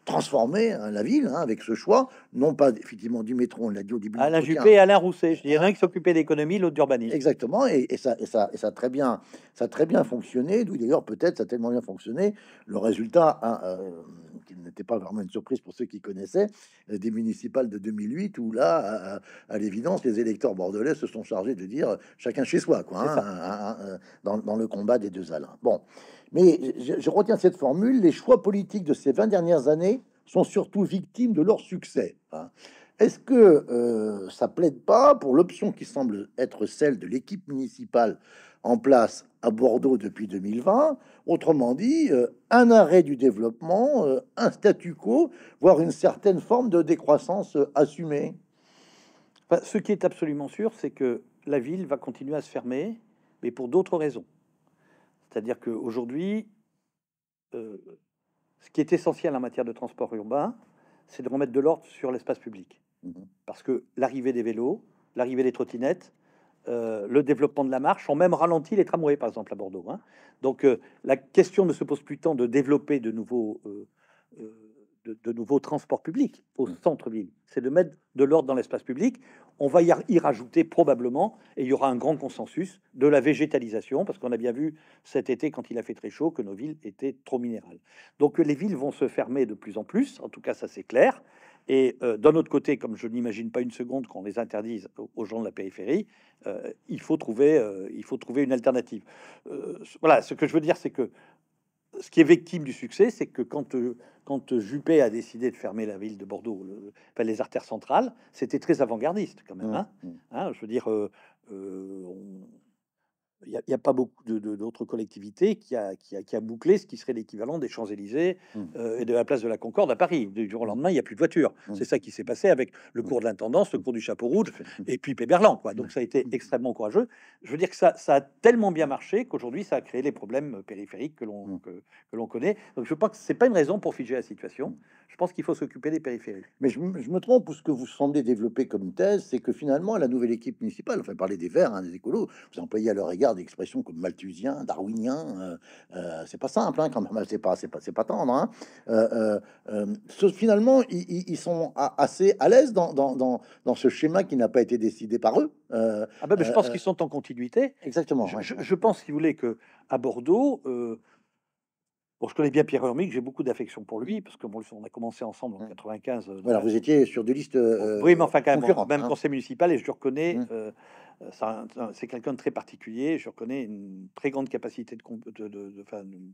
transformé hein, la ville hein, avec ce choix non pas effectivement du métro, on l'a dit au début. Alain Juppé et Alain Rousset, je dirais, qui s'occupait d'économie, l'autre d'urbanisme. Exactement, et, ça, et, ça, et, ça, très bien, ça très bien fonctionné, d'où d'ailleurs peut-être ça a tellement bien fonctionné, le résultat, hein, euh, qui n'était pas vraiment une surprise pour ceux qui connaissaient, euh, des municipales de 2008, où là, à, l'évidence, les électeurs bordelais se sont chargés de dire chacun chez soi, quoi, hein, hein, dans, le combat des deux Alains. Bon, mais je retiens cette formule, les choix politiques de ces 20 dernières années sont surtout victimes de leur succès. Hein. Est-ce que euh, ça plaide pas pour l'option qui semble être celle de l'équipe municipale en place à Bordeaux depuis 2020 Autrement dit, euh, un arrêt du développement, euh, un statu quo, voire une certaine forme de décroissance assumée Ce qui est absolument sûr, c'est que la ville va continuer à se fermer, mais pour d'autres raisons. C'est-à-dire qu'aujourd'hui, ce qui est essentiel en matière de transport urbain, c'est de remettre de l'ordre sur l'espace public. Mhm. Parce que l'arrivée des vélos, l'arrivée des trottinettes, euh, le développement de la marche ont même ralenti les tramways, par exemple, à Bordeaux. Hein. Donc euh, la question ne se pose plus tant de développer de nouveaux, euh, de, de, nouveaux transports publics au mhm. centre-ville, c'est de mettre de l'ordre dans l'espace public on va y rajouter probablement, et il y aura un grand consensus, de la végétalisation, parce qu'on a bien vu cet été, quand il a fait très chaud, que nos villes étaient trop minérales. Donc les villes vont se fermer de plus en plus, en tout cas ça c'est clair. Et euh, d'un autre côté, comme je n'imagine pas une seconde qu'on les interdise aux gens de la périphérie, euh, il, faut trouver, euh, il faut trouver une alternative. voilà, ce que je veux dire, c'est que ce qui est victime du succès, c'est que quand, euh, quand Juppé a décidé de fermer la ville de Bordeaux, les artères centrales, c'était très avant-gardiste quand même. Mmh. Hein, mmh. Hein, je veux dire, euh, euh, il n'y a, pas beaucoup d'autres collectivités qui a, bouclé ce qui serait l'équivalent des Champs-Élysées mmh. euh, et de la place de la Concorde à Paris. Du jour au mmh. lendemain, il n'y a plus de voitures. Mmh. C'est ça qui s'est passé avec le cours de l'intendance, le cours du Chapeau Rouge et puis Péberland. Donc ça a été extrêmement courageux. Je veux dire que ça, a tellement bien marché qu'aujourd'hui, ça a créé les problèmes périphériques que l'on connaît. Donc je pense que ce n'est pas une raison pour figer la situation. Je pense qu'il faut s'occuper des périphériques. Mais je, me trompe, ce que vous semblez développer comme thèse, c'est que finalement, la nouvelle équipe municipale, enfin, parler des Verts, hein, des écolos, vous employez à leur égard des expressions comme malthusien, darwinien, euh, euh, c'est pas simple, hein, quand même, c'est pas, c'est pas, c'est pas tendre. Hein. Euh, euh, finalement, ils, sont assez à l'aise dans, dans, dans, ce schéma qui n'a pas été décidé par eux. ah ben, je pense qu'ils sont en continuité. Exactement. Je, je pense, si vous voulez, que à Bordeaux, je connais bien Pierre Hermic, j'ai beaucoup d'affection pour lui, parce que bon, on a commencé ensemble en 95. Mmh. Euh, alors, vous étiez sur des listes. Euh, oui, mais enfin, quand même, même hein. conseil municipal, et je reconnais, mmh. euh, c'est quelqu'un de très particulier. Je reconnais une très grande capacité de. de, de, une,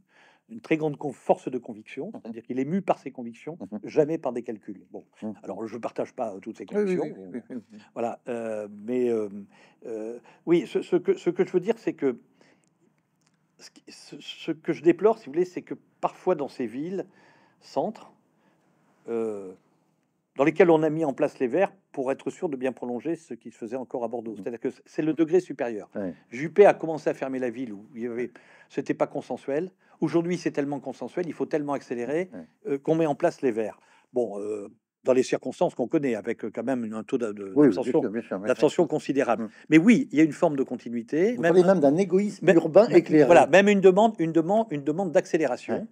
très grande force de conviction, mmh. c'est-à-dire qu'il est mu par ses convictions, jamais par des calculs. Bon, alors je ne partage pas toutes ses convictions. voilà, mais oui, ce, que, ce que je veux dire, c'est que ce, que je déplore, si vous voulez, c'est que parfois dans ces villes, centres, euh, dans lesquelles on a mis en place les verts pour être sûr de bien prolonger ce qui se faisait encore à Bordeaux. Mm. C'est-à-dire que c'est le degré supérieur. Juppé a commencé à fermer la ville où il y avait, c'était pas consensuel. Aujourd'hui, c'est tellement consensuel, il faut tellement accélérer euh, qu'on met en place les verts. Bon, euh, dans les circonstances qu'on connaît, avec euh, quand même un taux d'abstention considérable. Mm. Mais oui, il y a une forme de continuité. même, d'un égoïsme urbain éclairé. Voilà, même une demande, une demande, une demande d'accélération.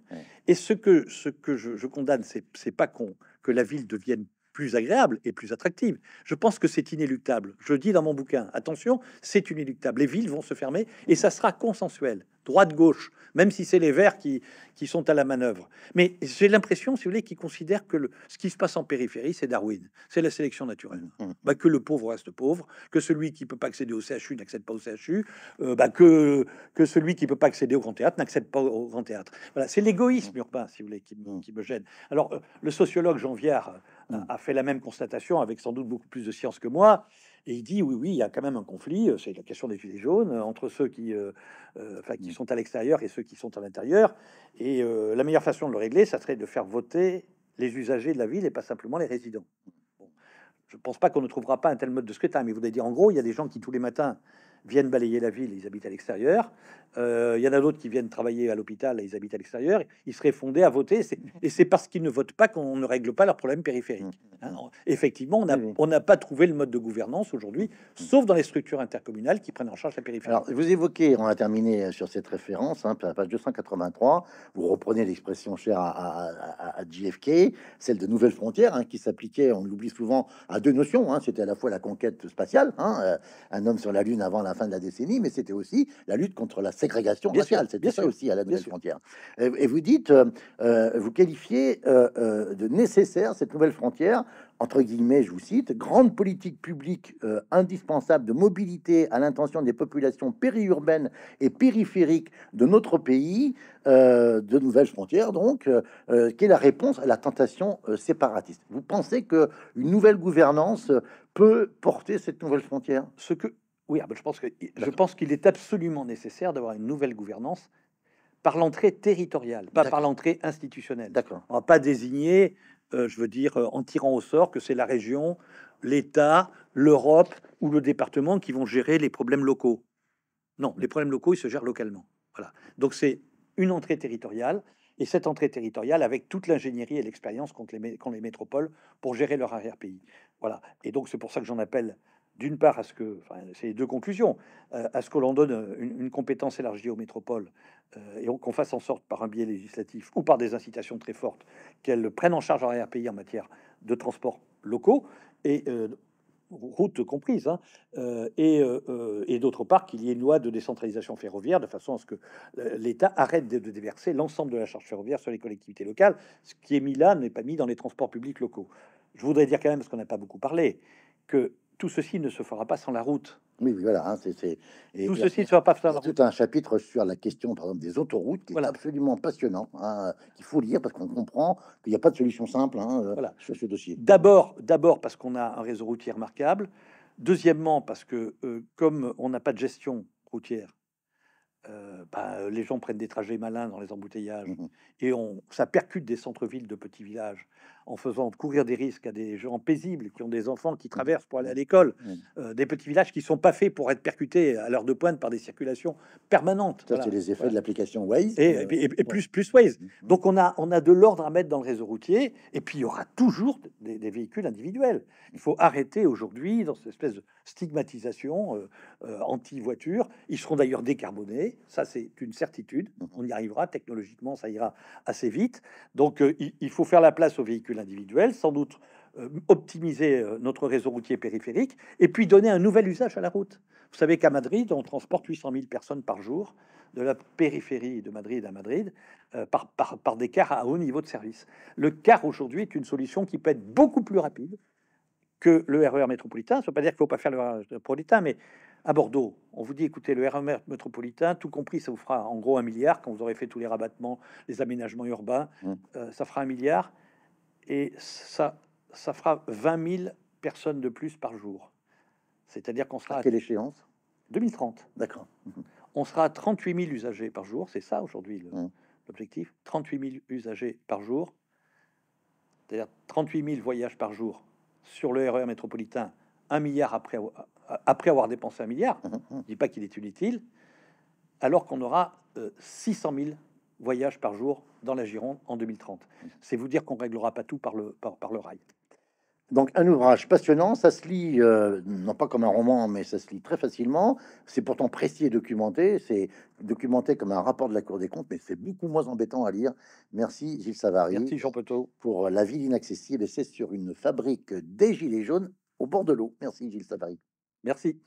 Et ce que, ce que je, je condamne, c'est pas qu'on que la ville devienne plus agréable et plus attractive. Je pense que c'est inéluctable. Je dis dans mon bouquin, attention, c'est inéluctable. Les villes vont se fermer et ça sera consensuel droite-gauche, même si c'est les Verts qui, qui sont à la manœuvre. Mais j'ai l'impression, si vous voulez, qu'ils considèrent que le, ce qui se passe en périphérie, c'est Darwin, c'est la sélection naturelle. Mmh. Bah, que le pauvre reste pauvre, que celui qui peut pas accéder au CHU n'accède pas au CHU, euh, bah, que, que celui qui peut pas accéder au grand théâtre n'accède pas au grand théâtre. Voilà, c'est l'égoïsme urbain, si vous voulez, qui, me mmh. gêne. Alors, euh, le sociologue Jean Viard a, a mmh. fait la même constatation avec sans doute beaucoup plus de science que moi. Et il dit oui, oui, il y a quand même un conflit, c'est la question des gilets jaunes, entre ceux qui, qui mmh. sont à l'extérieur et ceux qui sont à l'intérieur. Et la meilleure façon de le régler, ça serait de faire voter les usagers de la ville et pas simplement les résidents. Je Je pense pas qu'on ne trouvera pas un tel mode de scrutin, mais vous allez dire en gros, il y a des gens qui tous les matins viennent balayer la ville, ils habitent à l'extérieur. Euh, il y en a d'autres qui viennent travailler à l'hôpital ils habitent à l'extérieur. Ils seraient fondés à voter. Et c'est parce qu'ils ne votent pas qu'on ne règle pas leurs problèmes périphériques. Mm. Hein, effectivement, on n'a pas trouvé le mode de gouvernance aujourd'hui, mm. sauf dans les structures intercommunales qui prennent en charge la périphérie. Alors, vous évoquez, on a terminé euh, sur cette référence, hein, page 283, vous reprenez l'expression chère à, à, à, JFK, celle de nouvelles frontières, hein, qui s'appliquait, on l'oublie souvent, à deux notions. Hein. C'était à la fois la conquête spatiale, euh, un homme sur la Lune avant la fin de la décennie, mais c'était aussi la lutte contre la ségrégation sociale C'est bien ça aussi à la nouvelle frontière. Et, vous dites, euh, euh, vous qualifiez euh, de nécessaire cette nouvelle frontière entre guillemets, je vous cite, grande politique publique indispensable de mobilité à l'intention des populations périurbaines et périphériques de notre pays, de nouvelles frontières, donc, qu'est qui est la réponse à la tentation séparatiste. Vous pensez que une nouvelle gouvernance peut porter cette nouvelle frontière Ce que oui, ah, ben, je pense que je pense qu'il est absolument nécessaire d'avoir une nouvelle gouvernance par l'entrée territoriale, pas par l'entrée institutionnelle. D'accord. On va pas désigner, euh, je veux dire, euh, en tirant au sort que c'est la région, l'État, l'Europe ou le département qui vont gérer les problèmes locaux. Non, les problèmes locaux, ils se gèrent localement. Voilà. Donc c'est une entrée territoriale et cette entrée territoriale avec toute l'ingénierie et l'expérience qu'ont les, les métropoles pour gérer leur arrière-pays. Voilà. Et donc c'est pour ça que j'en appelle d'une part à ce que, enfin, c'est les deux conclusions, euh, à ce que l'on donne euh, une, compétence élargie aux métropoles euh, et qu'on fasse en sorte par un biais législatif ou par des incitations très fortes qu'elles prennent en charge leur pays en matière de transports locaux et routes comprises, hein, et, d'autre part qu'il y ait une loi de décentralisation ferroviaire de façon à ce que l'État arrête de, de déverser l'ensemble de la charge ferroviaire sur les collectivités locales. Ce qui est mis là n'est pas mis dans les transports publics locaux. Je voudrais dire quand même, parce qu'on n'a pas beaucoup parlé, que tout ceci ne se fera pas sans la route. Oui, voilà. Hein, tout ceci ne se fera pas sans la route. Tout un chapitre sur la question, par des autoroutes, qui est absolument passionnant, Il hein, qu'il faut lire parce qu'on comprend qu'il n'y a pas de solution simple hein, euh, voilà. sur ce dossier. D'abord, d'abord parce qu'on a un réseau routier remarquable. Deuxièmement, parce que euh, comme on n'a pas de gestion routière, euh, bah, les gens prennent des trajets malins dans les embouteillages mmh et on, ça percute des centres-villes de petits villages en faisant courir des risques à des gens paisibles qui ont des enfants qui mmh. traversent pour aller à l'école, mmh. euh, des petits villages qui sont pas faits pour être percutés à l'heure de pointe par des circulations permanentes. c'est les effets de l'application Waze. Et, euh, plus, plus Waze. Mmh. Donc on a, on a de l'ordre à mettre dans le réseau routier, et puis il y aura toujours des, véhicules individuels. Il faut arrêter aujourd'hui dans cette espèce de stigmatisation euh, anti-voiture. Ils seront d'ailleurs décarbonés, ça c'est une certitude. On y arrivera technologiquement, ça ira assez vite. Donc il faut faire la place aux véhicules véhicule individuel, sans doute euh, optimiser euh, notre réseau routier périphérique, et puis donner un nouvel usage à la route. Vous savez qu'à Madrid, on transporte 800 000 personnes par jour de la périphérie de Madrid à Madrid euh, par, par, des cars à haut niveau de service. Le car aujourd'hui est une solution qui peut être beaucoup plus rapide que le RER e métropolitain. Ça ne veut pas dire qu'il ne faut pas faire le RER e métropolitain, mais à Bordeaux, on vous dit écoutez, le RER e métropolitain, tout compris, ça vous fera en gros un milliard quand vous aurez fait tous les rabattements, les aménagements urbains, mmh. ça fera un milliard et ça, ça fera 20 000 personnes de plus par jour. C'est-à-dire qu'on sera... À quelle échéance 2030. D'accord. On sera à 38 000 usagers par jour, c'est ça aujourd'hui mmh. l'objectif, 38 000 usagers par jour, c'est-à-dire 38 000 voyages par jour sur le RER e métropolitain, un milliard après, après avoir dépensé un milliard, On mmh, mmh. je dis pas qu'il est inutile, alors qu'on aura 600 euh, 000 voyage par jour dans la Gironde en 2030. C'est vous dire qu'on réglera pas tout par le, par, par le rail. Donc un ouvrage passionnant, ça se lit, euh, non pas comme un roman, mais ça se lit très facilement. C'est pourtant précis et documenté, c'est documenté comme un rapport de la Cour des comptes, mais c'est beaucoup moins embêtant à lire. Merci Gilles Savary. Merci Jean Poteau. Pour euh, La ville inaccessible, et c'est sur une fabrique des gilets jaunes au bord de l'eau. Merci Gilles Savary. Merci.